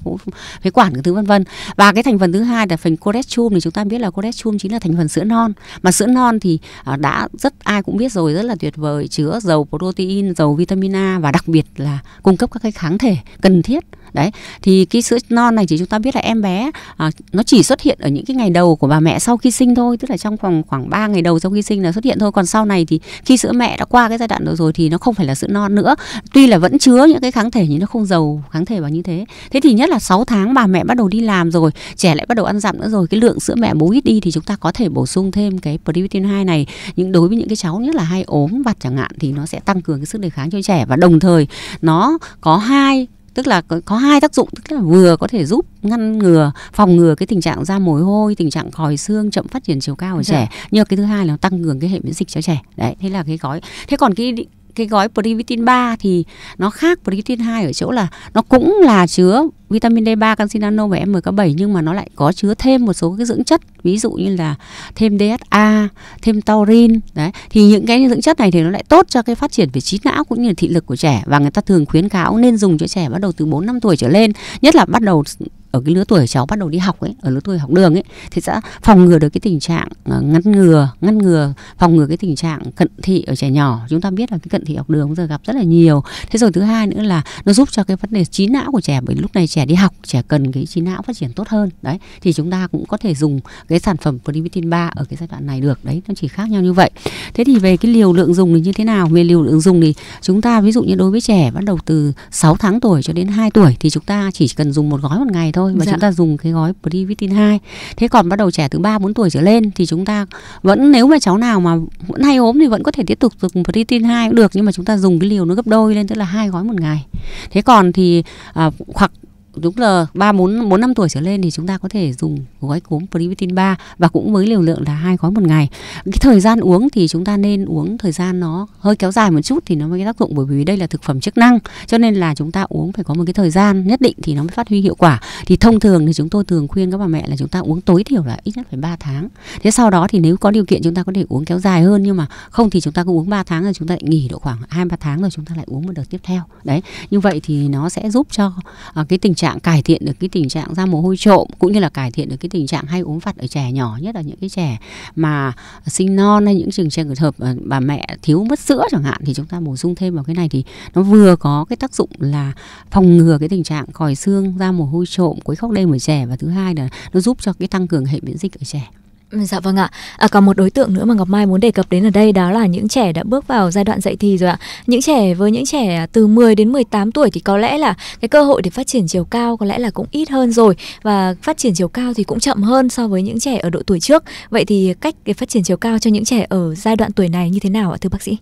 phế quản thứ vân vân và cái thành phần thứ hai là phần cholesterol thì chúng ta biết là cholesterol chính là thành phần sữa non mà sữa non thì à, đã rất ai cũng biết rồi rất là tuyệt vời chứa dầu protein dầu vitamin A và đặc biệt là cung cấp các cái kháng thể cần thiết đấy thì cái sữa non này thì chúng ta biết là em bé à, nó chỉ xuất hiện ở những cái ngày đầu của bà mẹ sau khi sinh thôi tức là trong vòng khoảng 3 ngày đầu sau khi sinh là xuất hiện thôi còn sau này thì khi sữa mẹ đã qua cái giai đoạn đó rồi thì nó không phải là sữa non nữa tuy là vẫn chứa những cái kháng thể nhưng nó không giàu kháng thể vào như thế thế thì nhất là 6 tháng bà mẹ bắt đầu đi làm rồi trẻ lại bắt đầu ăn dặm nữa rồi cái lượng sữa mẹ bú ít đi thì chúng ta có thể bổ sung thêm cái protein 2 này Những đối với những cái cháu nhất là hay ốm vặt chẳng hạn thì nó sẽ tăng cường cái sức đề kháng cho trẻ và đồng thời nó có hai tức là có, có hai tác dụng tức là vừa có thể giúp ngăn ngừa phòng ngừa cái tình trạng da mồ hôi tình trạng còi xương chậm phát triển chiều cao của dạ. trẻ nhưng cái thứ hai là tăng cường cái hệ miễn dịch cho trẻ đấy thế là cái gói thế còn cái cái gói Privitin 3 thì nó khác Privitin 2 ở chỗ là nó cũng là chứa vitamin D3, canxi nano và MK7 nhưng mà nó lại có chứa thêm một số cái dưỡng chất, ví dụ như là thêm DHA, thêm taurin đấy. Thì những cái dưỡng chất này thì nó lại tốt cho cái phát triển về trí não cũng như là thị lực của trẻ và người ta thường khuyến cáo nên dùng cho trẻ bắt đầu từ 4 năm tuổi trở lên, nhất là bắt đầu ở cái lứa tuổi cháu bắt đầu đi học ấy ở lứa tuổi học đường ấy thì sẽ phòng ngừa được cái tình trạng ờ, ngăn ngừa ngăn ngừa phòng ngừa cái tình trạng cận thị ở trẻ nhỏ chúng ta biết là cái cận thị học đường bây giờ gặp rất là nhiều thế rồi thứ hai nữa là nó giúp cho cái vấn đề trí não của trẻ bởi lúc này trẻ đi học trẻ cần cái trí não phát triển tốt hơn đấy thì chúng ta cũng có thể dùng cái sản phẩm polyvitin 3 ở cái giai đoạn này được đấy nó chỉ khác nhau như vậy thế thì về cái liều lượng dùng thì như thế nào về liều lượng dùng thì chúng ta ví dụ như đối với trẻ bắt đầu từ 6 tháng tuổi cho đến 2 tuổi thì chúng ta chỉ cần dùng một gói một ngày thôi thôi mà dạ. chúng ta dùng cái gói Privitin 2. Thế còn bắt đầu trẻ từ 3 4 tuổi trở lên thì chúng ta vẫn nếu mà cháu nào mà vẫn hay ốm thì vẫn có thể tiếp tục dùng Privitin 2 cũng được nhưng mà chúng ta dùng cái liều nó gấp đôi lên tức là hai gói một ngày. Thế còn thì à, hoặc đúng là ba bốn bốn năm tuổi trở lên thì chúng ta có thể dùng gói cúm privitin 3 và cũng với liều lượng là hai gói một ngày. Cái thời gian uống thì chúng ta nên uống thời gian nó hơi kéo dài một chút thì nó mới có tác dụng bởi vì đây là thực phẩm chức năng cho nên là chúng ta uống phải có một cái thời gian nhất định thì nó mới phát huy hiệu quả. Thì thông thường thì chúng tôi thường khuyên các bà mẹ là chúng ta uống tối thiểu là ít nhất phải 3 tháng. Thế sau đó thì nếu có điều kiện chúng ta có thể uống kéo dài hơn nhưng mà không thì chúng ta cứ uống 3 tháng rồi chúng ta lại nghỉ độ khoảng 2 3 tháng rồi chúng ta lại uống một đợt tiếp theo. Đấy, như vậy thì nó sẽ giúp cho uh, cái tình trạng cải thiện được cái tình trạng da mồ hôi trộm cũng như là cải thiện được cái tình trạng hay ốm vặt ở trẻ nhỏ nhất là những cái trẻ mà sinh non hay những trường trường hợp ờ, bà mẹ thiếu mất sữa chẳng hạn thì chúng ta bổ sung thêm vào cái này thì nó vừa có cái tác dụng là phòng ngừa cái tình trạng còi xương da mồ hôi trộm quấy khóc đêm ở trẻ và thứ hai là nó giúp cho cái tăng cường hệ miễn dịch ở trẻ Dạ vâng ạ. À, còn một đối tượng nữa mà Ngọc Mai muốn đề cập đến ở đây đó là những trẻ đã bước vào giai đoạn dậy thì rồi ạ. Những trẻ với những trẻ từ 10 đến 18 tuổi thì có lẽ là cái cơ hội để phát triển chiều cao có lẽ là cũng ít hơn rồi và phát triển chiều cao thì cũng chậm hơn so với những trẻ ở độ tuổi trước. Vậy thì cách để phát triển chiều cao cho những trẻ ở giai đoạn tuổi này như thế nào ạ thưa bác sĩ?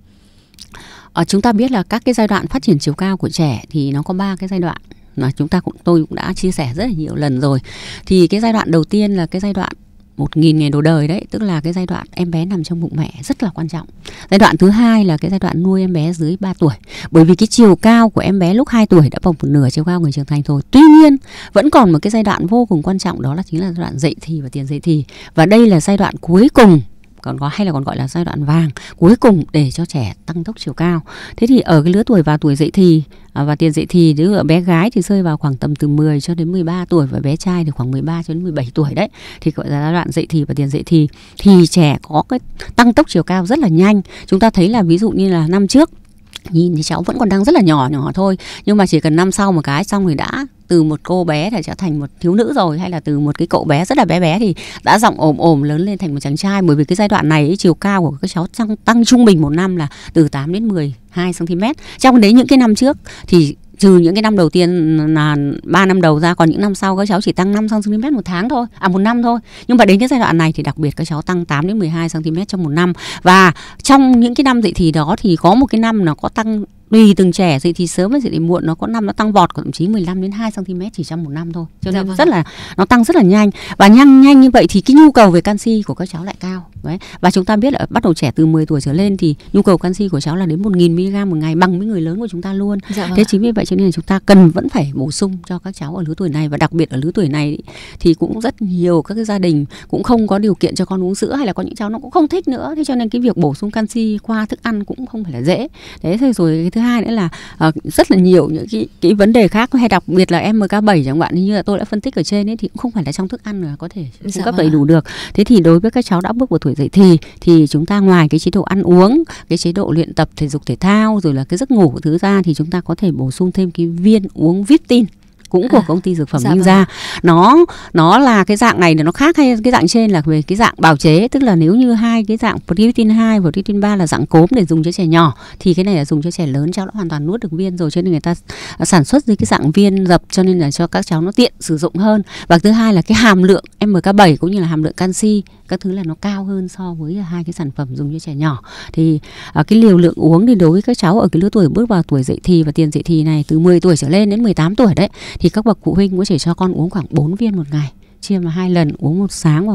À, chúng ta biết là các cái giai đoạn phát triển chiều cao của trẻ thì nó có ba cái giai đoạn mà chúng ta cũng tôi cũng đã chia sẻ rất là nhiều lần rồi. Thì cái giai đoạn đầu tiên là cái giai đoạn một nghìn ngày đầu đời đấy tức là cái giai đoạn em bé nằm trong bụng mẹ rất là quan trọng giai đoạn thứ hai là cái giai đoạn nuôi em bé dưới 3 tuổi bởi vì cái chiều cao của em bé lúc 2 tuổi đã bằng một nửa chiều cao người trưởng thành rồi tuy nhiên vẫn còn một cái giai đoạn vô cùng quan trọng đó là chính là giai đoạn dậy thì và tiền dậy thì và đây là giai đoạn cuối cùng còn có hay là còn gọi là giai đoạn vàng cuối cùng để cho trẻ tăng tốc chiều cao thế thì ở cái lứa tuổi vào tuổi dậy thì à, và tiền dậy thì nếu ở bé gái thì rơi vào khoảng tầm từ 10 cho đến 13 tuổi và bé trai thì khoảng 13 cho đến 17 tuổi đấy thì gọi là giai đoạn dậy thì và tiền dậy thì thì trẻ có cái tăng tốc chiều cao rất là nhanh chúng ta thấy là ví dụ như là năm trước nhìn thì cháu vẫn còn đang rất là nhỏ nhỏ thôi nhưng mà chỉ cần năm sau một cái xong thì đã từ một cô bé thì trở thành một thiếu nữ rồi hay là từ một cái cậu bé rất là bé bé thì đã giọng ồm ồm lớn lên thành một chàng trai bởi vì cái giai đoạn này ấy, chiều cao của các cháu tăng, tăng trung bình một năm là từ 8 đến 12 cm trong đấy những cái năm trước thì trừ những cái năm đầu tiên là 3 năm đầu ra còn những năm sau các cháu chỉ tăng 5 cm một tháng thôi à một năm thôi nhưng mà đến cái giai đoạn này thì đặc biệt các cháu tăng 8 đến 12 cm trong một năm và trong những cái năm dậy thì đó thì có một cái năm nó có tăng tùy từng trẻ dậy thì sớm hay dậy thì muộn nó có năm nó tăng vọt thậm chí 15 đến 2 cm chỉ trong một năm thôi cho dạ nên dạ rất là nó tăng rất là nhanh và nhanh nhanh như vậy thì cái nhu cầu về canxi của các cháu lại cao đấy và chúng ta biết là bắt đầu trẻ từ 10 tuổi trở lên thì nhu cầu canxi của cháu là đến 1.000 mg một ngày bằng với người lớn của chúng ta luôn dạ vâng thế chính vì vậy cho nên là chúng ta cần vẫn phải bổ sung cho các cháu ở lứa tuổi này và đặc biệt ở lứa tuổi này thì cũng rất nhiều các cái gia đình cũng không có điều kiện cho con uống sữa hay là có những cháu nó cũng không thích nữa thế cho nên cái việc bổ sung canxi qua thức ăn cũng không phải là dễ đấy rồi cái thứ hai nữa là uh, rất là nhiều những cái cái vấn đề khác hay đặc biệt là mk 7 chẳng hạn như là tôi đã phân tích ở trên ấy thì cũng không phải là trong thức ăn là có thể cung dạ cấp đầy vâng đủ được thế thì đối với các cháu đã bước vào tuổi dậy thì thì chúng ta ngoài cái chế độ ăn uống cái chế độ luyện tập thể dục thể thao rồi là cái giấc ngủ thứ ra thì chúng ta có thể bổ sung thêm cái viên uống vitamin cũng của à, công ty dược phẩm dạ Ninh vâng Gia. Nó nó là cái dạng này là nó khác hay cái dạng trên là về cái dạng bào chế, tức là nếu như hai cái dạng protein 2 và protein 3 là dạng cốm để dùng cho trẻ nhỏ thì cái này là dùng cho trẻ lớn cháu đã hoàn toàn nuốt được viên rồi cho nên người ta sản xuất dưới cái dạng viên dập cho nên là cho các cháu nó tiện sử dụng hơn. Và thứ hai là cái hàm lượng MK7 cũng như là hàm lượng canxi các thứ là nó cao hơn so với hai cái sản phẩm dùng cho trẻ nhỏ thì à, cái liều lượng uống thì đối với các cháu ở cái lứa tuổi bước vào tuổi dậy thì và tiền dậy thì này từ 10 tuổi trở lên đến 18 tuổi đấy thì các bậc phụ huynh có thể cho con uống khoảng 4 viên một ngày chia mà hai lần uống một sáng và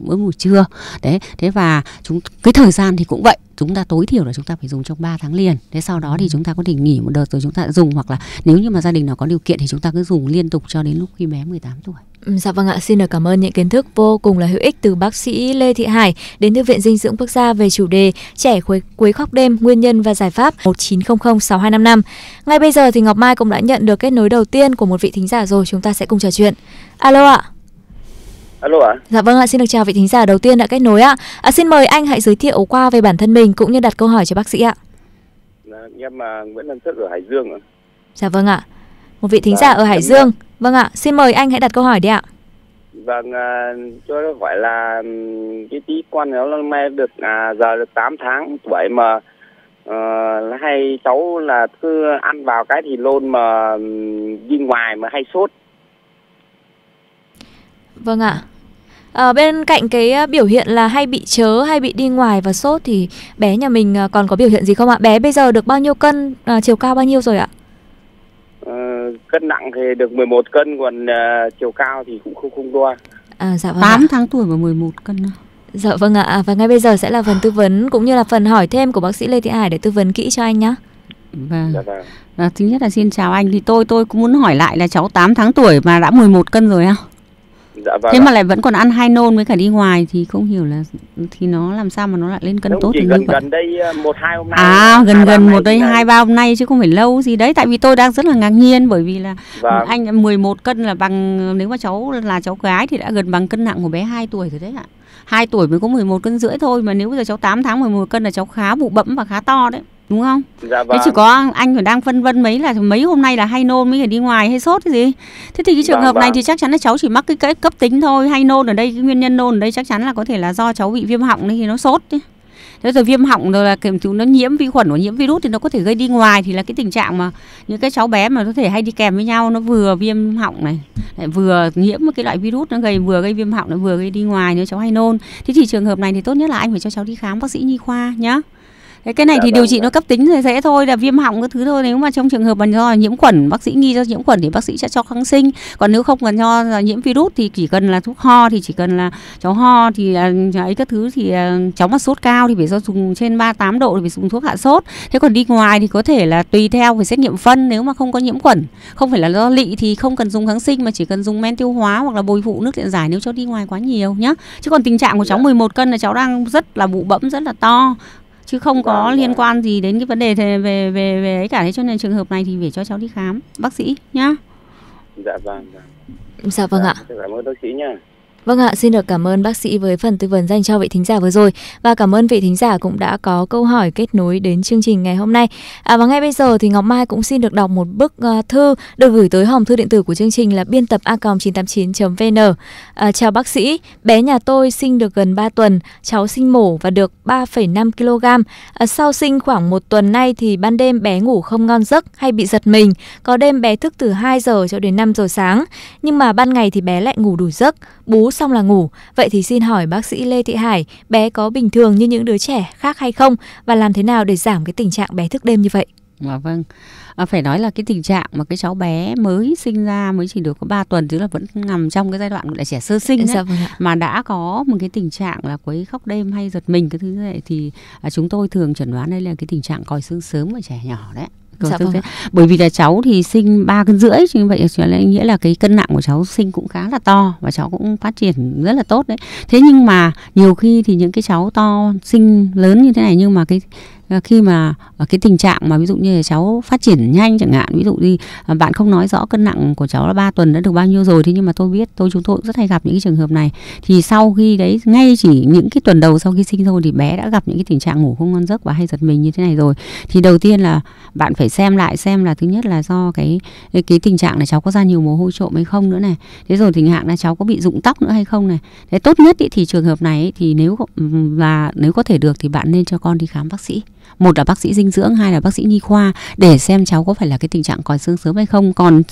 mỗi một trưa đấy thế và chúng cái thời gian thì cũng vậy chúng ta tối thiểu là chúng ta phải dùng trong 3 tháng liền thế sau đó thì ừ. chúng ta có thể nghỉ một đợt rồi chúng ta dùng hoặc là nếu như mà gia đình nào có điều kiện thì chúng ta cứ dùng liên tục cho đến lúc khi bé 18 tuổi ừ, Dạ vâng ạ, xin được cảm ơn những kiến thức vô cùng là hữu ích từ bác sĩ Lê Thị Hải đến từ Viện Dinh dưỡng Quốc gia về chủ đề trẻ quấy, quấy khóc đêm, nguyên nhân và giải pháp 19006255. Ngay bây giờ thì Ngọc Mai cũng đã nhận được kết nối đầu tiên của một vị thính giả rồi, chúng ta sẽ cùng trò chuyện. Alo ạ. Alo ạ. Dạ vâng ạ, xin được chào vị thính giả đầu tiên đã kết nối ạ. À, xin mời anh hãy giới thiệu qua về bản thân mình cũng như đặt câu hỏi cho bác sĩ ạ. Dạ, em là Nguyễn Văn Thức ở Hải Dương ạ. Dạ vâng ạ. Một vị thính dạ, giả ở Hải à, Dương. Ạ. Vâng ạ, xin mời anh hãy đặt câu hỏi đi ạ. Vâng, à, cho hỏi là ừ, cái tí con nó năm nay được à, giờ được 8 tháng tuổi mà uh, hay cháu là cứ ăn vào cái thì lôn mà ừ, đi ngoài mà hay sốt Vâng ạ. À, bên cạnh cái ờ, biểu hiện là hay bị chớ, hay bị đi ngoài và sốt thì bé nhà mình ờ, còn có biểu hiện gì không ạ? Bé bây giờ được bao nhiêu cân, à, chiều cao bao nhiêu rồi ạ? À, cân nặng thì được 11 cân, còn à, chiều cao thì cũng không không đo. À, dạ vâng 8 ạ. tháng tuổi mà 11 cân Dạ vâng ạ, và ngay bây giờ sẽ là phần tư vấn cũng như là phần hỏi thêm của bác sĩ Lê Thị Hải để tư vấn kỹ cho anh nhé. Vâng. Dạ vâng. À, thứ nhất là xin chào anh thì tôi tôi cũng muốn hỏi lại là cháu 8 tháng tuổi mà đã 11 cân rồi không? dạ vâng thế mà lại vẫn còn ăn hai nôn với cả đi ngoài thì không hiểu là thì nó làm sao mà nó lại lên cân Đúng, tốt được như vậy gần đây ờ, một hai hôm nay à gần gần một đây hai ba hôm nay chứ không phải lâu gì đấy tại vì tôi đang rất là ngạc nhiên bởi vì là vâng. anh 11 cân là bằng nếu mà cháu là cháu gái thì đã gần bằng cân nặng của bé 2 tuổi rồi đấy ạ 2 tuổi mới có 11 cân rưỡi thôi mà nếu bây giờ cháu 8 tháng 11 cân là cháu khá bụ bẫm và khá to đấy đúng không? Dạ vâng. Thế chỉ vâng. có anh còn đang phân vân mấy là mấy hôm nay là hay nôn mới phải đi ngoài hay sốt cái gì. Thế thì cái trường dạ, hợp vâng. này thì chắc chắn là cháu chỉ mắc cái, cái cấp tính thôi, hay nôn ở đây cái nguyên nhân nôn ở đây chắc chắn là có thể là do cháu bị viêm họng nên thì nó sốt chứ. Thế rồi viêm họng rồi là kiểm chúng nó nhiễm vi khuẩn hoặc nhiễm virus thì nó có thể gây đi ngoài thì là cái tình trạng mà những cái cháu bé mà có thể hay đi kèm với nhau nó vừa viêm họng này lại vừa nhiễm một cái loại virus nó gây vừa gây viêm họng nó vừa gây đi ngoài nữa cháu hay nôn. Thế thì trường hợp này thì tốt nhất là anh phải cho cháu đi khám bác sĩ nhi khoa nhá. Thế cái này dạ, thì điều vâng, trị dạ nó cấp vâng. tính rồi dễ thôi là viêm họng cái thứ thôi nếu mà trong trường hợp mà do nhiễm khuẩn bác sĩ nghi do nhiễm khuẩn thì bác sĩ sẽ cho kháng sinh còn nếu không còn do nhiễm virus thì chỉ cần là thuốc ho thì chỉ cần là cháu ho thì à, ấy các thứ thì à, cháu mà sốt cao thì phải do dùng trên 38 độ thì phải dùng thuốc hạ sốt thế còn đi ngoài thì có thể là tùy theo về xét nghiệm phân nếu mà không có nhiễm khuẩn không phải là do lị thì không cần dùng kháng sinh mà chỉ cần dùng men tiêu hóa hoặc là bồi phụ nước điện giải nếu cháu đi ngoài quá nhiều nhá chứ còn tình trạng của dạ. cháu 11 cân là cháu đang rất là bụ bẫm rất là to chứ không có liên quan gì đến cái vấn đề về về về, về ấy cả thế cho nên trường hợp này thì phải cho cháu đi khám bác sĩ nhá dạ vâng dạ, dạ vâng dạ, ạ cảm ơn bác sĩ nha Vâng ạ, xin được cảm ơn bác sĩ với phần tư vấn dành cho vị thính giả vừa rồi và cảm ơn vị thính giả cũng đã có câu hỏi kết nối đến chương trình ngày hôm nay. À, và ngay bây giờ thì Ngọc Mai cũng xin được đọc một bức uh, thư được gửi tới hòm thư điện tử của chương trình là biên tập a.989.vn. À, chào bác sĩ, bé nhà tôi sinh được gần 3 tuần, cháu sinh mổ và được 3,5 kg. À, sau sinh khoảng một tuần nay thì ban đêm bé ngủ không ngon giấc hay bị giật mình, có đêm bé thức từ 2 giờ cho đến 5 giờ sáng, nhưng mà ban ngày thì bé lại ngủ đủ giấc. Bú xong là ngủ. Vậy thì xin hỏi bác sĩ Lê Thị Hải, bé có bình thường như những đứa trẻ khác hay không và làm thế nào để giảm cái tình trạng bé thức đêm như vậy? À, vâng à, phải nói là cái tình trạng mà cái cháu bé mới sinh ra mới chỉ được có 3 tuần tức là vẫn nằm trong cái giai đoạn là trẻ sơ sinh ấy, dạ, vâng mà đã có một cái tình trạng là quấy khóc đêm hay giật mình cái thứ này thì à, chúng tôi thường chẩn đoán đây là cái tình trạng còi xương sớm ở trẻ nhỏ đấy dạ vâng. bởi vì là cháu thì sinh ba cân rưỡi cho vậy là nghĩa là cái cân nặng của cháu sinh cũng khá là to và cháu cũng phát triển rất là tốt đấy thế nhưng mà nhiều khi thì những cái cháu to sinh lớn như thế này nhưng mà cái Ờ, khi mà ờ, cái tình trạng mà ví dụ như là cháu phát triển nhanh chẳng hạn ví dụ đi ờ, bạn không nói rõ cân nặng của cháu là 3 tuần đã được bao nhiêu rồi thế nhưng mà tôi biết tôi chúng tôi cũng rất hay gặp những cái trường hợp này thì sau khi đấy ngay chỉ những cái tuần đầu sau khi sinh thôi thì bé đã gặp những cái tình trạng ngủ không ngon giấc và hay giật mình như thế này rồi thì đầu tiên là bạn phải xem lại xem là thứ nhất là do cái cái tình trạng là cháu có ra nhiều mồ hôi trộm hay không nữa này thế rồi tình trạng là cháu có bị rụng tóc nữa hay không này thế tốt nhất ý, thì trường hợp này ý, thì nếu và nếu có thể được thì bạn nên cho con đi khám bác sĩ một là bác sĩ dinh dưỡng hai là bác sĩ nhi khoa để xem cháu có phải là cái tình trạng còi xương sớm hay không còn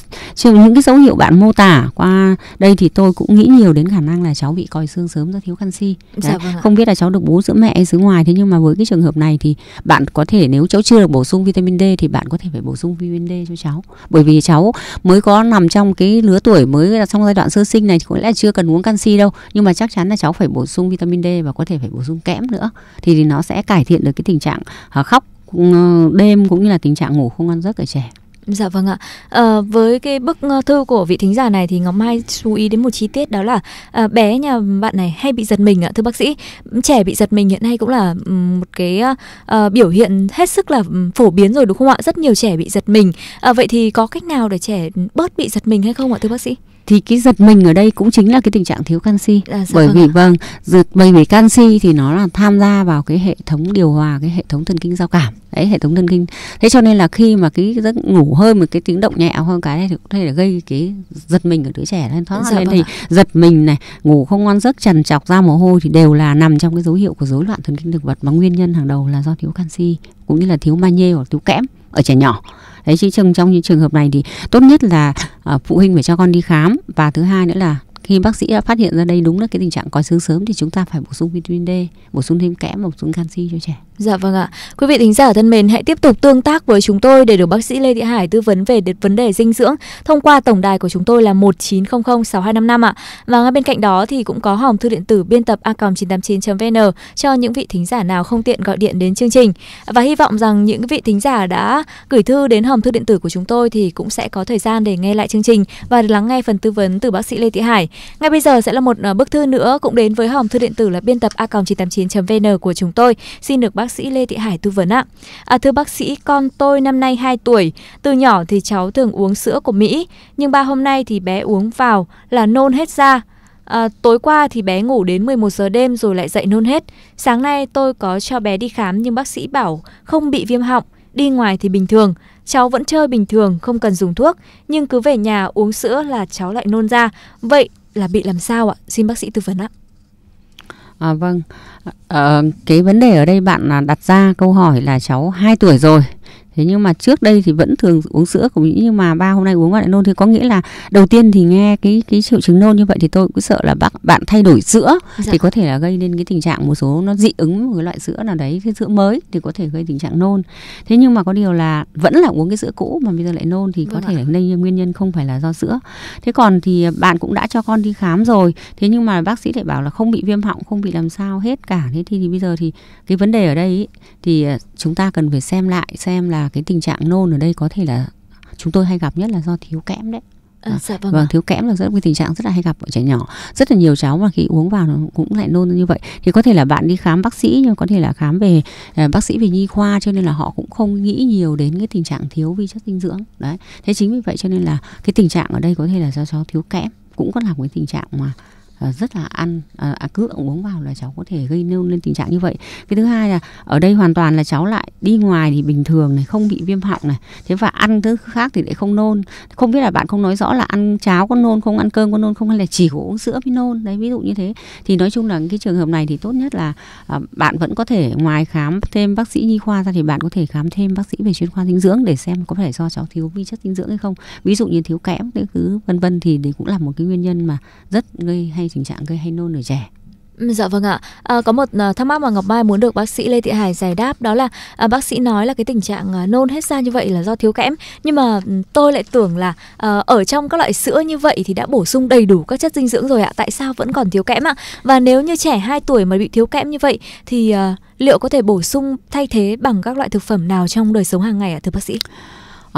những cái dấu hiệu bạn mô tả qua đây thì tôi cũng nghĩ nhiều đến khả năng là cháu bị còi xương sớm do thiếu canxi Dạ, vâng không biết là cháu được bú sữa mẹ dưới ngoài thế nhưng mà với cái trường hợp này thì bạn có thể nếu cháu chưa được bổ sung vitamin D thì bạn có thể phải bổ sung vitamin D cho cháu bởi vì cháu mới có nằm trong cái lứa tuổi mới là trong giai đoạn sơ sinh này thì có lẽ chưa cần uống canxi đâu nhưng mà chắc chắn là cháu phải bổ sung vitamin D và có thể phải bổ sung kẽm nữa thì nó sẽ cải thiện được cái tình trạng Ờ, khóc ờ, đêm cũng như là tình trạng ngủ không ăn giấc ở trẻ Dạ vâng ạ. À, với cái bức thư của vị thính giả này thì Ngọc Mai chú ý đến một chi tiết đó là à, bé nhà bạn này hay bị giật mình ạ, thưa bác sĩ. Trẻ bị giật mình hiện nay cũng là một cái à, biểu hiện hết sức là phổ biến rồi đúng không ạ? Rất nhiều trẻ bị giật mình. À, vậy thì có cách nào để trẻ bớt bị giật mình hay không ạ thưa bác sĩ? thì cái giật mình ở đây cũng chính là cái tình trạng thiếu canxi à, dạ, bởi vâng vì vâng giật mình vì canxi thì nó là tham gia vào cái hệ thống điều hòa cái hệ thống thần kinh giao cảm đấy hệ thống thần kinh thế cho nên là khi mà cái giấc ngủ hơi một cái tiếng động nhẹ hơn cái này thì cũng có thể là gây cái giật mình ở đứa trẻ lên thoát dạ, nên vâng thì ạ. giật mình này ngủ không ngon giấc trằn trọc ra mồ hôi thì đều là nằm trong cái dấu hiệu của rối loạn thần kinh thực vật mà nguyên nhân hàng đầu là do thiếu canxi cũng như là thiếu magie hoặc thiếu kẽm ở trẻ nhỏ đấy chứ trong trong những trường hợp này thì tốt nhất là ờ, phụ huynh phải cho con đi khám và thứ hai nữa là khi bác sĩ phát hiện ra đây đúng là cái tình trạng có xương sớm thì chúng ta phải bổ sung vitamin D, bổ sung thêm kẽm bổ sung canxi cho trẻ. Dạ vâng ạ. Quý vị thính giả thân mến, hãy tiếp tục tương tác với chúng tôi để được bác sĩ Lê Thị Hải tư vấn về vấn đề dinh dưỡng thông qua tổng đài của chúng tôi là 1900 6255 ạ. Và ngay bên cạnh đó thì cũng có hòm thư điện tử biên tập a.989.vn cho những vị thính giả nào không tiện gọi điện đến chương trình. Và hy vọng rằng những vị thính giả đã gửi thư đến hòm thư điện tử của chúng tôi thì cũng sẽ có thời gian để nghe lại chương trình và lắng nghe phần tư vấn từ bác sĩ Lê Thị Hải. Ngay bây giờ sẽ là một ờ, bức thư nữa cũng đến với hòm thư điện tử là biên tập a989.vn của chúng tôi. Xin được bác sĩ Lê Thị Hải tư vấn ạ. À, thưa bác sĩ, con tôi năm nay 2 tuổi, từ nhỏ thì cháu thường uống sữa của Mỹ, nhưng ba hôm nay thì bé uống vào là nôn hết ra. À, tối qua thì bé ngủ đến 11 giờ đêm rồi lại dậy nôn hết. Sáng nay tôi có cho bé đi khám nhưng bác sĩ bảo không bị viêm họng, đi ngoài thì bình thường. Cháu vẫn chơi bình thường, không cần dùng thuốc, nhưng cứ về nhà uống sữa là cháu lại nôn ra. Vậy là bị làm sao ạ? Xin bác sĩ tư vấn ạ. À, vâng, à, cái vấn đề ở đây bạn à, đặt ra câu hỏi là cháu 2 tuổi rồi thế nhưng mà trước đây thì vẫn thường uống sữa cũng như mà ba hôm nay uống lại nôn thì có nghĩa là đầu tiên thì nghe cái cái triệu chứng nôn như vậy thì tôi cũng sợ là bác bạn thay đổi sữa dạ. thì có thể là gây nên cái tình trạng một số nó dị ứng một cái loại sữa nào đấy cái sữa mới thì có thể gây tình trạng nôn thế nhưng mà có điều là vẫn là uống cái sữa cũ mà bây giờ lại nôn thì có vâng thể đây nguyên nhân không phải là do sữa thế còn thì bạn cũng đã cho con đi khám rồi thế nhưng mà bác sĩ lại bảo là không bị viêm họng không bị làm sao hết cả thế thì, thì bây giờ thì cái vấn đề ở đây ý, thì à, chúng ta cần phải xem lại xem là cái tình trạng nôn ở đây có thể là chúng tôi hay gặp nhất là do thiếu kẽm đấy À, vâng. dạ vâng, vâng à. thiếu kẽm là rất cái tình trạng rất là hay gặp ở trẻ nhỏ rất là nhiều cháu mà khi uống vào nó cũng lại nôn như vậy thì có thể là bạn đi khám bác sĩ nhưng có thể là khám về uh, bác sĩ về nhi khoa cho nên là họ cũng không nghĩ nhiều đến cái tình trạng thiếu vi chất dinh dưỡng đấy thế chính vì vậy cho nên là cái tình trạng ở đây có thể là do cháu thiếu kẽm cũng có là một cái tình trạng mà Ờ, rất là ăn ờ, à, cứ uống vào là cháu có thể gây nêu lên tình trạng như vậy cái thứ hai là ở đây hoàn toàn là cháu lại đi ngoài thì bình thường này không bị viêm họng này thế và ăn thứ khác thì lại không nôn không biết là bạn không nói rõ là ăn cháo có nôn không ăn cơm có nôn không hay là chỉ có uống sữa mới nôn đấy ví dụ như thế thì nói chung là cái trường hợp này thì tốt nhất là à, bạn vẫn có thể ngoài khám thêm bác sĩ nhi khoa ra thì bạn có thể khám thêm bác sĩ về chuyên khoa dinh dưỡng để xem có phải do cháu thiếu vi chất dinh dưỡng hay không ví dụ như thiếu kẽm cái cứ vân vân thì đấy cũng là một cái nguyên nhân mà rất gây hay hay tình trạng gây hay nôn ở trẻ ừ, Dạ vâng ạ. À, có một à, thắc mắc mà Ngọc Mai muốn được bác sĩ Lê Thị Hải giải đáp đó là à, bác sĩ nói là cái tình trạng à, nôn hết ra như vậy là do thiếu kẽm, nhưng mà ừ, tôi lại tưởng là à, ở trong các loại sữa như vậy thì đã bổ sung đầy đủ các chất dinh dưỡng rồi ạ, tại sao vẫn còn thiếu kẽm ạ? Và nếu như trẻ 2 tuổi mà bị thiếu kẽm như vậy thì à, liệu có thể bổ sung thay thế bằng các loại thực phẩm nào trong đời sống hàng ngày ạ thưa bác sĩ?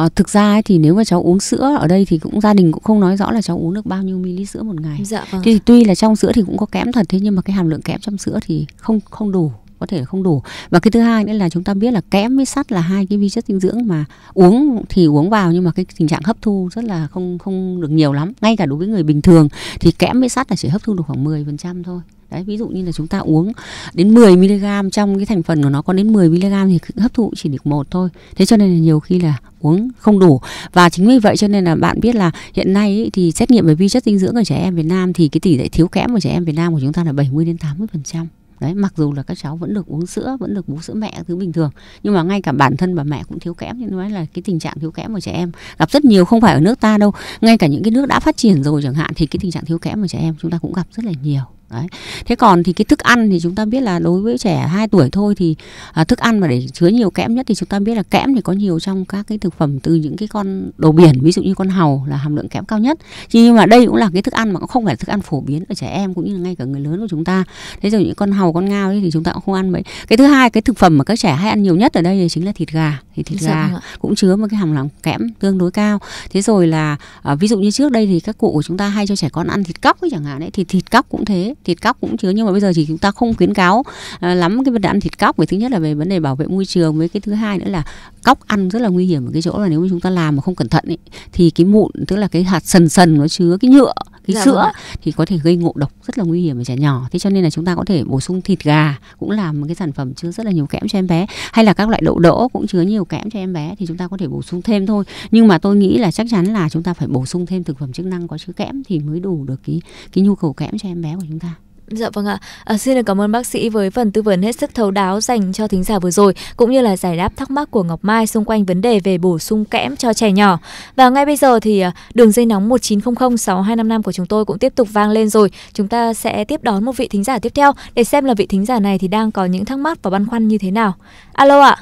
à, thực ra ấy thì nếu mà cháu uống sữa ở đây thì cũng gia đình cũng không nói rõ là cháu uống được bao nhiêu ml sữa một ngày dạ, vâng. thì tuy là trong sữa thì cũng có kẽm thật thế nhưng mà cái hàm lượng kẽm trong sữa thì không không đủ có thể không đủ và cái thứ hai nữa là chúng ta biết là kẽm với sắt là hai cái vi chất dinh dưỡng mà uống thì uống vào nhưng mà cái tình trạng hấp thu rất là không không được nhiều lắm ngay cả đối với người bình thường thì kẽm với sắt là chỉ hấp thu được khoảng 10% thôi Đấy, ví dụ như là chúng ta uống đến 10 mg trong cái thành phần của nó có đến 10 mg thì hấp thụ chỉ được một thôi. Thế cho nên là nhiều khi là uống không đủ và chính vì vậy cho nên là bạn biết là hiện nay ý, thì xét nghiệm về vi chất dinh dưỡng ở trẻ em Việt Nam thì cái tỷ lệ thiếu kẽm của trẻ em Việt Nam của chúng ta là 70 đến 80% đấy mặc dù là các cháu vẫn được uống sữa vẫn được bú sữa mẹ thứ bình thường nhưng mà ngay cả bản thân bà mẹ cũng thiếu kẽm như nói là cái tình trạng thiếu kẽm của trẻ em gặp rất nhiều không phải ở nước ta đâu ngay cả những cái nước đã phát triển rồi chẳng hạn thì cái tình trạng thiếu kẽm của trẻ em chúng ta cũng gặp rất là nhiều Đấy. Thế còn thì cái thức ăn thì chúng ta biết là đối với trẻ 2 tuổi thôi thì à, thức ăn mà để chứa nhiều kẽm nhất thì chúng ta biết là kẽm thì có nhiều trong các cái thực phẩm từ những cái con đồ biển ví dụ như con hàu là hàm lượng kẽm cao nhất. Nhưng mà đây cũng là cái thức ăn mà cũng không phải là thức ăn phổ biến ở trẻ em cũng như là ngay cả người lớn của chúng ta. Thế rồi những con hàu con ngao ấy thì chúng ta cũng không ăn mấy. Cái thứ hai cái thực phẩm mà các trẻ hay ăn nhiều nhất ở đây thì chính là thịt gà thì thịt dạ, gà cũng chứa một cái hàm lượng kẽm tương đối cao thế rồi là à, ví dụ như trước đây thì các cụ của chúng ta hay cho trẻ con ăn thịt cóc ấy chẳng hạn đấy thì thịt cóc cũng thế thịt cóc cũng chứa nhưng mà bây giờ thì chúng ta không khuyến cáo à, lắm cái vấn đề ăn thịt cóc về thứ nhất là về vấn đề bảo vệ môi trường với cái thứ hai nữa là cóc ăn rất là nguy hiểm ở cái chỗ là nếu mà chúng ta làm mà không cẩn thận ấy, thì cái mụn tức là cái hạt sần sần nó chứa cái nhựa cái dạ, sữa vâng thì có thể gây ngộ độc rất là nguy hiểm ở trẻ nhỏ thế cho nên là chúng ta có thể bổ sung thịt gà cũng làm một cái sản phẩm chứa rất là nhiều kẽm cho em bé hay là các loại đậu đỗ cũng chứa nhiều kẽm cho em bé thì chúng ta có thể bổ sung thêm thôi nhưng mà tôi nghĩ là chắc chắn là chúng ta phải bổ sung thêm thực phẩm chức năng có chứa kẽm thì mới đủ được cái cái nhu cầu kẽm cho em bé của chúng ta Dạ vâng ạ. À, xin cảm ơn bác sĩ với phần tư vấn hết sức thấu đáo dành cho thính giả vừa rồi cũng như là giải đáp thắc mắc của Ngọc Mai xung quanh vấn đề về bổ sung kẽm cho trẻ nhỏ. Và ngay bây giờ thì à, đường dây nóng 19006255 của chúng tôi cũng tiếp tục vang lên rồi. Chúng ta sẽ tiếp đón một vị thính giả tiếp theo để xem là vị thính giả này thì đang có những thắc mắc và băn khoăn như thế nào. Alo ạ.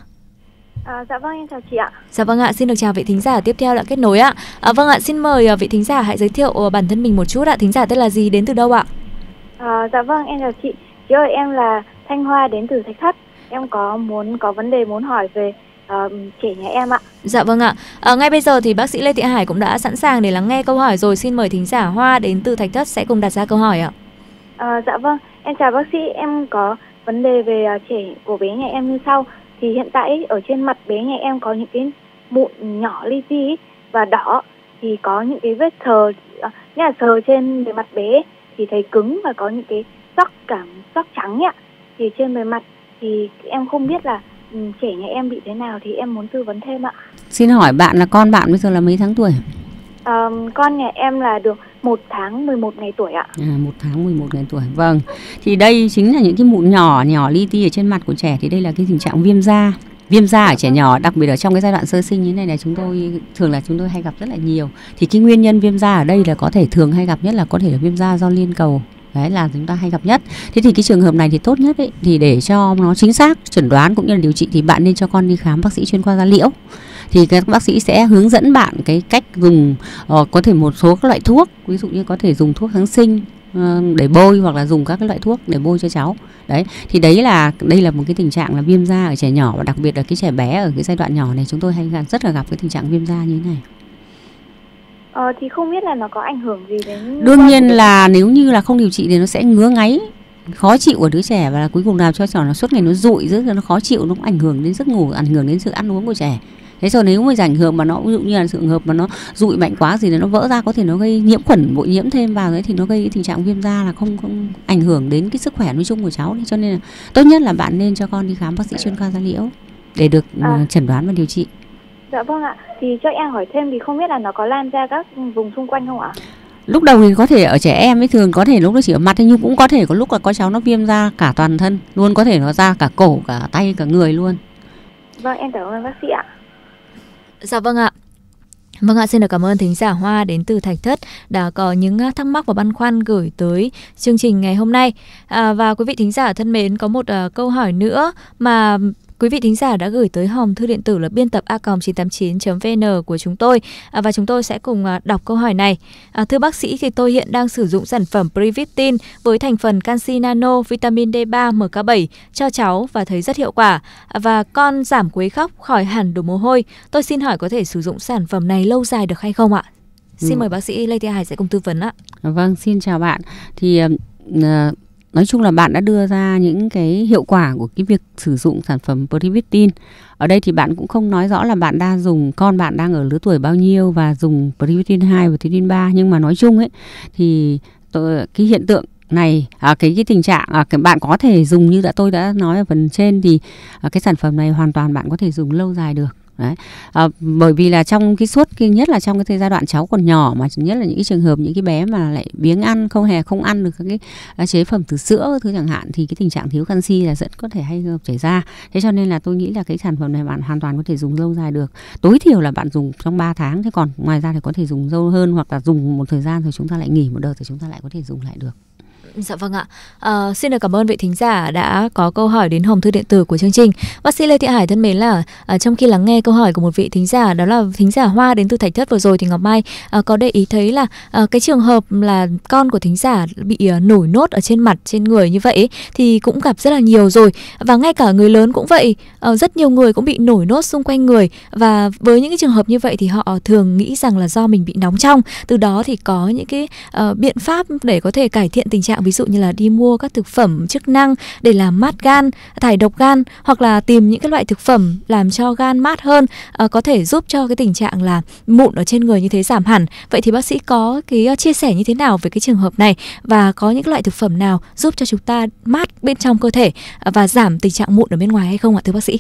À, dạ vâng em chào chị ạ. Dạ vâng ạ, xin được chào vị thính giả tiếp theo đã kết nối ạ. À, vâng ạ, xin mời à, vị thính giả hãy giới thiệu ờ, bản thân mình một chút ạ. Thính giả tên là gì, đến từ đâu ạ? À, dạ vâng, em chào chị. Chị ơi, em là Thanh Hoa đến từ Thạch Thất. Em có muốn có vấn đề muốn hỏi về uh, trẻ nhà em ạ. Dạ vâng ạ. À, ngay bây giờ thì bác sĩ Lê Thị Hải cũng đã sẵn sàng để lắng nghe câu hỏi rồi. Xin mời thính giả Hoa đến từ Thạch Thất sẽ cùng đặt ra câu hỏi ạ. À, dạ vâng, em chào bác sĩ. Em có vấn đề về uh, trẻ của bé nhà em như sau. Thì hiện tại ở trên mặt bé nhà em có những cái mụn nhỏ li ti và đỏ thì có những cái vết sờ, uh, nghĩa là sờ trên bề mặt bé thì thấy cứng và có những cái sắc cảm sắc trắng nhá thì trên bề mặt thì em không biết là um, trẻ nhà em bị thế nào thì em muốn tư vấn thêm ạ xin hỏi bạn là con bạn bây giờ là mấy tháng tuổi um, con nhà em là được một tháng 11 ngày tuổi ạ. À 1 tháng 11 ngày tuổi. Vâng. Thì đây chính là những cái mụn nhỏ nhỏ li ti ở trên mặt của trẻ thì đây là cái tình trạng viêm da viêm da ở trẻ nhỏ đặc biệt ở trong cái giai đoạn sơ sinh như này là chúng tôi thường là chúng tôi hay gặp rất là nhiều thì cái nguyên nhân viêm da ở đây là có thể thường hay gặp nhất là có thể là viêm da do liên cầu đấy là chúng ta hay gặp nhất thế thì cái trường hợp này thì tốt nhất ấy, thì để cho nó chính xác chuẩn đoán cũng như là điều trị thì bạn nên cho con đi khám bác sĩ chuyên khoa da liễu thì các bác sĩ sẽ hướng dẫn bạn cái cách dùng uh, có thể một số các loại thuốc ví dụ như có thể dùng thuốc kháng sinh để bôi hoặc là dùng các cái loại thuốc để bôi cho cháu đấy thì đấy là đây là một cái tình trạng là viêm da ở trẻ nhỏ và đặc biệt là cái trẻ bé ở cái giai đoạn nhỏ này chúng tôi hay gặp rất là gặp cái tình trạng viêm da như thế này Ờ, thì không biết là nó có ảnh hưởng gì đến đương nhiên là nếu như là không điều trị thì nó sẽ ngứa ngáy khó chịu của đứa trẻ và là cuối cùng làm cho trẻ nó suốt ngày nó rụi rất là nó khó chịu nó cũng ảnh hưởng đến giấc ngủ ảnh hưởng đến sự ăn uống của trẻ thế rồi nếu mà ảnh hưởng mà nó ví dụ như là sự hợp mà nó rụi mạnh quá gì thì nó vỡ ra có thể nó gây nhiễm khuẩn bội nhiễm thêm vào đấy thì nó gây tình trạng viêm da là không không ảnh hưởng đến cái sức khỏe nói chung của cháu nên cho nên là tốt nhất là bạn nên cho con đi khám bác sĩ chuyên khoa da liễu để được à. Ờ, chẩn đoán và điều trị. Dạ vâng ạ. Thì cho em hỏi thêm thì không biết là nó có lan ra các vùng xung quanh không ạ? lúc đầu thì có thể ở trẻ em ấy thường có thể lúc nó chỉ ở mặt nhưng cũng có thể có lúc là có cháu nó viêm ra cả toàn thân luôn có thể nó ra cả cổ cả tay cả người luôn vâng em cảm ơn bác sĩ ạ Dạ vâng ạ. Vâng ạ, xin được cảm ơn thính giả Hoa đến từ Thạch Thất đã có những à, thắc mắc và băn khoăn gửi tới chương trình ngày hôm nay. À, và quý vị thính giả thân mến, có một uh, câu hỏi nữa mà Quý vị thính giả đã gửi tới hòm thư điện tử là biên tập a.989.vn của chúng tôi à, và chúng tôi sẽ cùng à, đọc câu hỏi này. À, thưa bác sĩ, thì tôi hiện đang sử dụng sản phẩm Privitin với thành phần canxi nano, vitamin D3, MK7 cho cháu và thấy rất hiệu quả và con giảm quấy khóc khỏi hẳn đổ mồ hôi. Tôi xin hỏi có thể sử dụng sản phẩm này lâu dài được hay không ạ? Xin ừ. mời bác sĩ Lê Thị Hải sẽ cùng tư vấn ạ. Vâng, xin chào bạn. Thì uh, nói chung là bạn đã đưa ra những cái hiệu quả của cái việc sử dụng sản phẩm Privitin. Ở đây thì bạn cũng không nói rõ là bạn đang dùng con bạn đang ở lứa tuổi bao nhiêu và dùng Privitin 2 và Privitin 3 nhưng mà nói chung ấy thì tôi, cái hiện tượng này à, cái cái tình trạng à, cái bạn có thể dùng như đã tôi đã nói ở phần trên thì à, cái sản phẩm này hoàn toàn bạn có thể dùng lâu dài được đấy à, bởi vì là trong cái suốt cái nhất là trong cái giai đoạn cháu còn nhỏ mà nhất là những cái trường hợp những cái bé mà lại biếng ăn không hề không ăn được các cái à, chế phẩm từ sữa thứ chẳng hạn thì cái tình trạng thiếu canxi là rất có thể hay xảy ra thế cho nên là tôi nghĩ là cái sản phẩm này bạn hoàn toàn có thể dùng lâu dài được tối thiểu là bạn dùng trong 3 tháng thế còn ngoài ra thì có thể dùng lâu hơn hoặc là dùng một thời gian rồi chúng ta lại nghỉ một đợt rồi chúng ta lại có thể dùng lại được Dạ vâng ạ. À, xin được cảm ơn vị thính giả đã có câu hỏi đến hòm thư điện tử của chương trình. Bác sĩ Lê Thị Hải thân mến là à, trong khi lắng nghe câu hỏi của một vị thính giả đó là thính giả Hoa đến từ Thạch Thất vừa rồi thì Ngọc Mai à, có để ý thấy là à, cái trường hợp là con của thính giả bị à, nổi nốt ở trên mặt trên người như vậy thì cũng gặp rất là nhiều rồi và ngay cả người lớn cũng vậy à, rất nhiều người cũng bị nổi nốt xung quanh người và với những cái trường hợp như vậy thì họ thường nghĩ rằng là do mình bị nóng trong từ đó thì có những cái à, biện pháp để có thể cải thiện tình trạng ví dụ như là đi mua các thực phẩm chức năng để làm mát gan thải độc gan hoặc là tìm những cái loại thực phẩm làm cho gan mát hơn à, có thể giúp cho cái tình trạng là mụn ở trên người như thế giảm hẳn vậy thì bác sĩ có cái ờ, chia sẻ như thế nào về cái trường hợp này và có những loại thực phẩm nào giúp cho chúng ta mát bên trong cơ thể ờ, và giảm tình trạng mụn ở bên ngoài hay không ạ thưa bác sĩ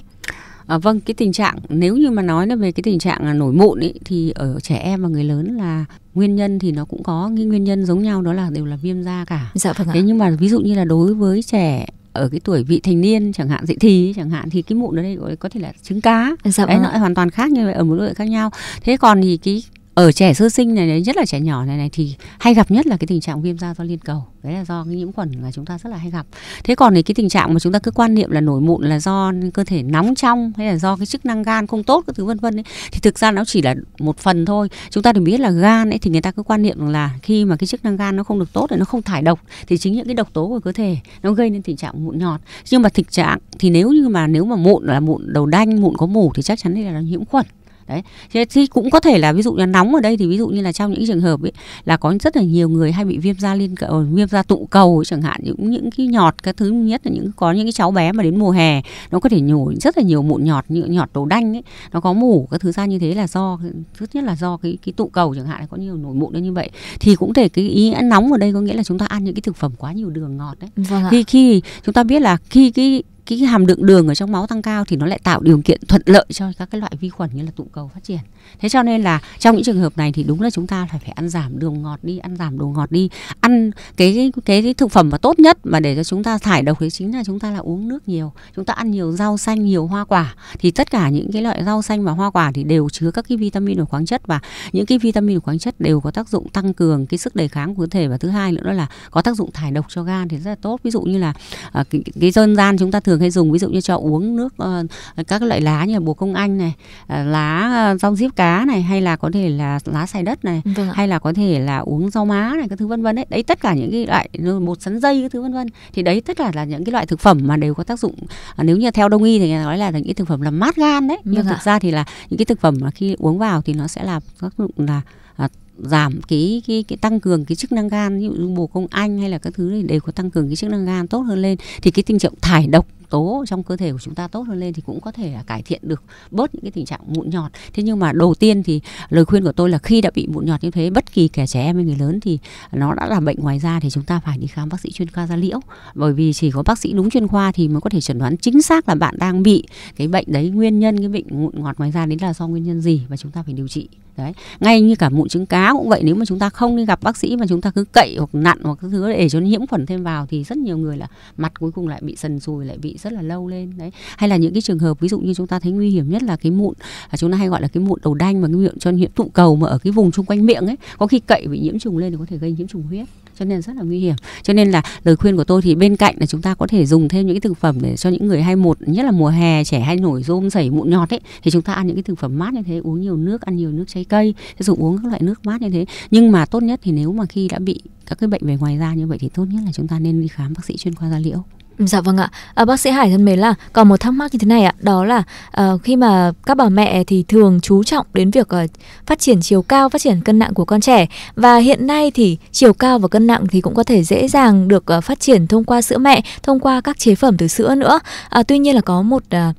À, vâng, cái tình trạng nếu như mà nói về cái tình trạng à, nổi mụn ấy thì ở trẻ em và người lớn là nguyên nhân thì nó cũng có cái nguyên nhân giống nhau đó là đều là viêm da cả. Dạ vâng Thế nhưng mà ví dụ như là đối với trẻ ở cái tuổi vị thành niên chẳng hạn dậy thì chẳng hạn thì cái mụn ở đây có thể là trứng cá. Dạ Đấy vâng nó hoàn toàn khác như vậy ở một độ khác nhau. Thế còn thì cái ở trẻ sơ sinh này đấy nhất là trẻ nhỏ này này thì hay gặp nhất là cái tình trạng viêm da do liên cầu đấy là do cái nhiễm khuẩn mà chúng ta rất là hay gặp thế còn thì cái tình trạng mà chúng ta cứ quan niệm là nổi mụn là do cơ thể nóng trong hay là do cái chức năng gan không tốt các thứ vân vân ấy thì thực ra nó chỉ là một phần thôi chúng ta được biết là gan ấy thì người ta cứ quan niệm là khi mà cái chức năng gan nó không được tốt thì nó không thải độc thì chính những cái độc tố của cơ thể nó gây nên tình trạng mụn nhọt nhưng mà thực trạng thì nếu như mà nếu mà mụn là mụn đầu đanh mụn có mủ thì chắc chắn đây là nhiễm khuẩn đấy thế thì cũng có thể là ví dụ như nóng ở đây thì ví dụ như là trong những trường hợp ấy là có rất là nhiều người hay bị viêm da liên cầu viêm da tụ cầu ấy, chẳng hạn những những cái nhọt cái thứ nhất là những có những cái cháu bé mà đến mùa hè nó có thể nhổ rất là nhiều mụn nhọt như nhọt đồ đanh ấy nó có mủ các thứ ra như thế là do thứ nhất là do cái cái tụ cầu chẳng hạn có nhiều nổi mụn như vậy thì cũng thể cái ý nóng ở đây có nghĩa là chúng ta ăn những cái thực phẩm quá nhiều đường ngọt đấy vâng khi khi chúng ta biết là khi cái cái hàm lượng đường ở trong máu tăng cao thì nó lại tạo điều kiện thuận lợi cho các cái loại vi khuẩn như là tụ cầu phát triển thế cho nên là trong những trường hợp này thì đúng là chúng ta phải phải ăn giảm đường ngọt đi ăn giảm đồ ngọt đi ăn cái cái, cái thực phẩm mà tốt nhất mà để cho chúng ta thải độc thì chính là chúng ta là uống nước nhiều chúng ta ăn nhiều rau xanh nhiều hoa quả thì tất cả những cái loại rau xanh và hoa quả thì đều chứa các cái vitamin và khoáng chất và những cái vitamin và khoáng chất đều có tác dụng tăng cường cái sức đề kháng của cơ thể và thứ hai nữa đó là có tác dụng thải độc cho gan thì rất là tốt ví dụ như là à, cái, cái dân gian chúng ta thường thường hay dùng ví dụ như cho uống nước uh, các loại lá như là bồ công anh này uh, lá uh, rau diếp cá này hay là có thể là lá xài đất này vâng. hay là có thể là uống rau má này các thứ vân vân đấy đấy tất cả những cái loại bột sắn dây các thứ vân vân thì đấy tất cả là những cái loại thực phẩm mà đều có tác dụng à, nếu như theo đông y thì nói là những cái thực phẩm làm mát gan đấy nhưng vâng thực ra thì là những cái thực phẩm mà khi uống vào thì nó sẽ làm tác dụng là à, giảm cái cái cái tăng cường cái chức năng gan như bồ công anh hay là các thứ này đều có tăng cường cái chức năng gan tốt hơn lên thì cái tình trạng thải độc tố trong cơ thể của chúng ta tốt hơn lên thì cũng có thể cải thiện được bớt những cái tình trạng mụn nhọt thế nhưng mà đầu tiên thì lời khuyên của tôi là khi đã bị mụn nhọt như thế bất kỳ kẻ trẻ em hay người lớn thì nó đã là bệnh ngoài da thì chúng ta phải đi khám bác sĩ chuyên khoa da liễu bởi vì chỉ có bác sĩ đúng chuyên khoa thì mới có thể chẩn đoán chính xác là bạn đang bị cái bệnh đấy nguyên nhân cái bệnh mụn ngọt ngoài da đến là do nguyên nhân gì và chúng ta phải điều trị đấy ngay như cả mụn trứng cá cũng vậy nếu mà chúng ta không đi gặp bác sĩ mà chúng ta cứ cậy hoặc nặn hoặc cái thứ để cho nhiễm khuẩn thêm vào thì rất nhiều người là mặt cuối cùng lại bị sần sùi lại bị rất là lâu lên đấy hay là những cái trường hợp ví dụ như chúng ta thấy nguy hiểm nhất là cái mụn à, chúng ta hay gọi là cái mụn đầu đanh mà cái miệng cho nhiễm tụ cầu mà ở cái vùng xung quanh miệng ấy có khi cậy bị nhiễm trùng lên thì có thể gây nhiễm trùng huyết cho nên rất là nguy hiểm cho nên là lời khuyên của tôi thì bên cạnh là chúng ta có thể dùng thêm những cái thực phẩm để cho những người hay mụn nhất là mùa hè trẻ hay nổi rôm sẩy mụn nhọt ấy thì chúng ta ăn những cái thực phẩm mát như thế uống nhiều nước ăn nhiều nước trái cây dùng uống các loại nước mát như thế nhưng mà tốt nhất thì nếu mà khi đã bị các cái bệnh về ngoài da như vậy thì tốt nhất là chúng ta nên đi khám bác sĩ chuyên khoa da liễu Dạ vâng ạ. À, bác sĩ Hải thân mến là còn một thắc mắc như thế này ạ, đó là à, khi mà các bà mẹ thì thường chú trọng đến việc à, phát triển chiều cao, phát triển cân nặng của con trẻ và hiện nay thì chiều cao và cân nặng thì cũng có thể dễ dàng được à, phát triển thông qua sữa mẹ, thông qua các chế phẩm từ sữa nữa. À, tuy nhiên là có một à,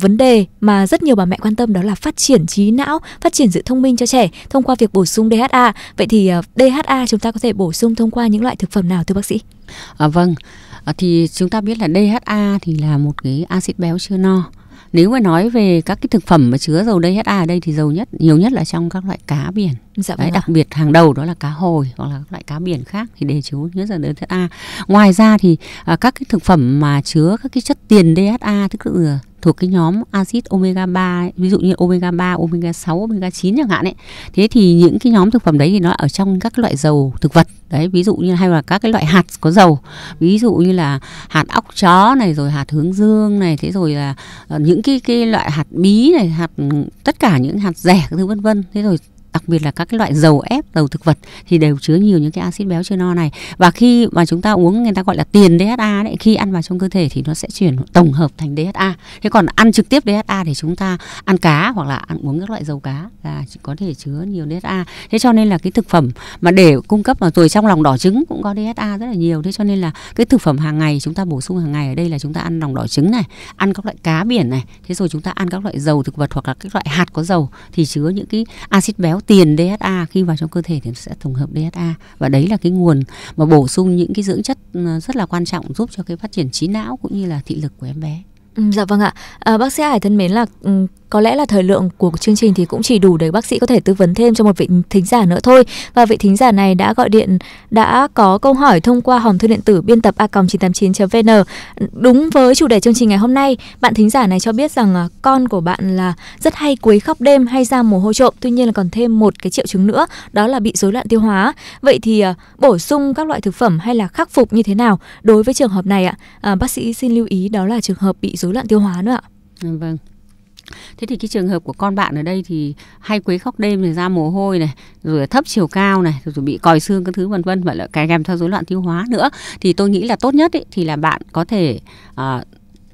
vấn đề mà rất nhiều bà mẹ quan tâm đó là phát triển trí não, phát triển sự thông minh cho trẻ thông qua việc bổ sung DHA. Vậy thì à, DHA chúng ta có thể bổ sung thông qua những loại thực phẩm nào thưa bác sĩ? À, vâng Ờ, thì chúng ta biết là DHA thì là một cái axit béo chưa no nếu mà nói về các cái thực phẩm mà chứa dầu DHA ở đây thì dầu nhất nhiều nhất là trong các loại cá biển dạ, Đấy, vâng đặc biệt hàng đầu đó là cá hồi hoặc là các loại cá biển khác thì đều chứa chứa dầu DHA ngoài ra thì à, các cái thực phẩm mà chứa các cái chất tiền DHA tức là thuộc cái nhóm axit omega 3 ví dụ như omega 3, omega 6, omega 9 chẳng hạn ấy. Thế thì những cái nhóm thực phẩm đấy thì nó ở trong các loại dầu thực vật đấy ví dụ như hay là các cái loại hạt có dầu ví dụ như là hạt óc chó này rồi hạt hướng dương này thế rồi là uh, những cái cái loại hạt bí này hạt tất cả những hạt rẻ thứ vân vân thế rồi đặc biệt là các cái loại dầu ép dầu thực vật thì đều chứa nhiều những cái axit béo chưa no này và khi mà chúng ta uống người ta gọi là tiền DHA đấy khi ăn vào trong cơ thể thì nó sẽ chuyển tổng hợp thành DHA thế còn ăn trực tiếp DHA thì chúng ta ăn cá hoặc là ăn uống các loại dầu cá là có thể chứa nhiều DHA thế cho nên là cái thực phẩm mà để cung cấp vào rồi trong lòng đỏ trứng cũng có DHA rất là nhiều thế cho nên là cái thực phẩm hàng ngày chúng ta bổ sung hàng ngày ở đây là chúng ta ăn lòng đỏ trứng này ăn các loại cá biển này thế rồi chúng ta ăn các loại dầu thực vật hoặc là các loại hạt có dầu thì chứa những cái axit béo tiền DHA khi vào trong cơ thể thì sẽ tổng hợp DHA và đấy là cái nguồn mà bổ sung những cái dưỡng chất ờ, rất là quan trọng giúp cho cái phát triển trí não cũng như là thị lực của em bé. Ừ, dạ vâng ạ. À, bác sĩ Hải thân mến là ừ, có lẽ là thời lượng của chương trình thì cũng chỉ đủ để bác sĩ có thể tư vấn thêm cho một vị thính giả nữa thôi và vị thính giả này đã gọi điện đã có câu hỏi thông qua hòm thư điện tử biên tập a 989 vn đúng với chủ đề chương trình ngày hôm nay bạn thính giả này cho biết rằng à, con của bạn là rất hay quấy khóc đêm hay ra mồ hôi trộm tuy nhiên là còn thêm một cái triệu chứng nữa đó là bị rối loạn tiêu hóa vậy thì à, bổ sung các loại thực phẩm hay là khắc phục như thế nào đối với trường hợp này ạ à, bác sĩ xin lưu ý đó là trường hợp bị rối loạn tiêu hóa nữa ạ vâng Thế thì cái trường hợp của con bạn ở đây thì hay quấy khóc đêm rồi ra mồ hôi này, rồi thấp chiều cao này, rồi, bị còi xương các thứ vân vân và lại kèm theo rối loạn tiêu hóa nữa thì tôi nghĩ là tốt nhất ấy, thì là bạn có thể uh,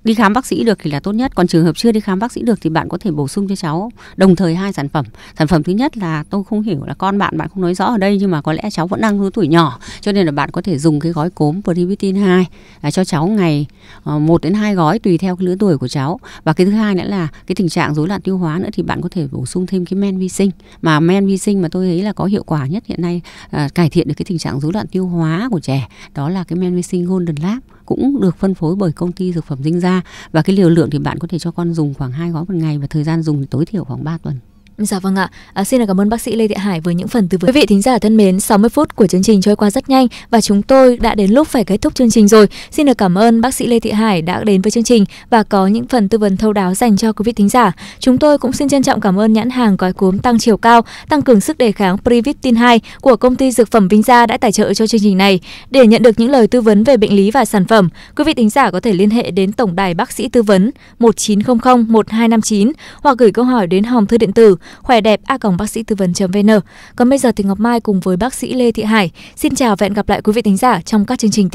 đi khám bác sĩ được thì là tốt nhất còn trường hợp chưa đi khám bác sĩ được thì bạn có thể bổ sung cho cháu đồng thời hai sản phẩm sản phẩm thứ nhất là tôi không hiểu là con bạn bạn không nói rõ ở đây nhưng mà có lẽ cháu vẫn đang lứa tuổi nhỏ cho nên là bạn có thể dùng cái gói cốm probitin 2 là cho cháu ngày 1 ờ, đến 2 gói tùy theo cái lứa tuổi của cháu và cái thứ hai nữa là cái tình trạng rối loạn tiêu hóa nữa thì bạn có thể bổ sung thêm cái men vi sinh mà men vi sinh mà tôi thấy là có hiệu quả nhất hiện nay à, cải thiện được cái tình trạng rối loạn tiêu hóa của trẻ đó là cái men vi sinh golden lab cũng được phân phối bởi công ty dược phẩm dinh gia và cái liều lượng thì bạn có thể cho con dùng khoảng hai gói một ngày và thời gian dùng tối thiểu khoảng 3 tuần Dạ vâng ạ, à, xin cảm ơn bác sĩ Lê Thị Hải với những phần tư vấn. Quý vị thính giả thân mến, 60 phút của chương trình trôi qua rất nhanh và chúng tôi đã đến lúc phải kết thúc chương trình rồi. Xin được cảm ơn bác sĩ Lê Thị Hải đã đến với chương trình và có những phần tư vấn thấu đáo dành cho quý vị thính giả. Chúng tôi cũng xin trân trọng cảm ơn nhãn hàng gói cuốn tăng chiều cao, tăng cường sức đề kháng Privitin 2 của công ty dược phẩm Vinh Gia đã tài trợ cho chương trình này. Để nhận được những lời tư vấn về bệnh lý và sản phẩm, quý vị thính giả có thể liên hệ đến tổng đài bác sĩ tư vấn 1900 1259 hoặc gửi câu hỏi đến hòm thư điện tử khỏe đẹp a bác sĩ tư vấn.vn. Còn bây giờ thì Ngọc Mai cùng với bác sĩ Lê Thị Hải xin chào và hẹn gặp lại quý vị thính giả trong các chương trình.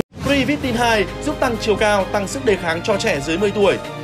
vitamin 2 giúp tăng chiều cao, tăng sức đề kháng cho trẻ dưới 10 tuổi.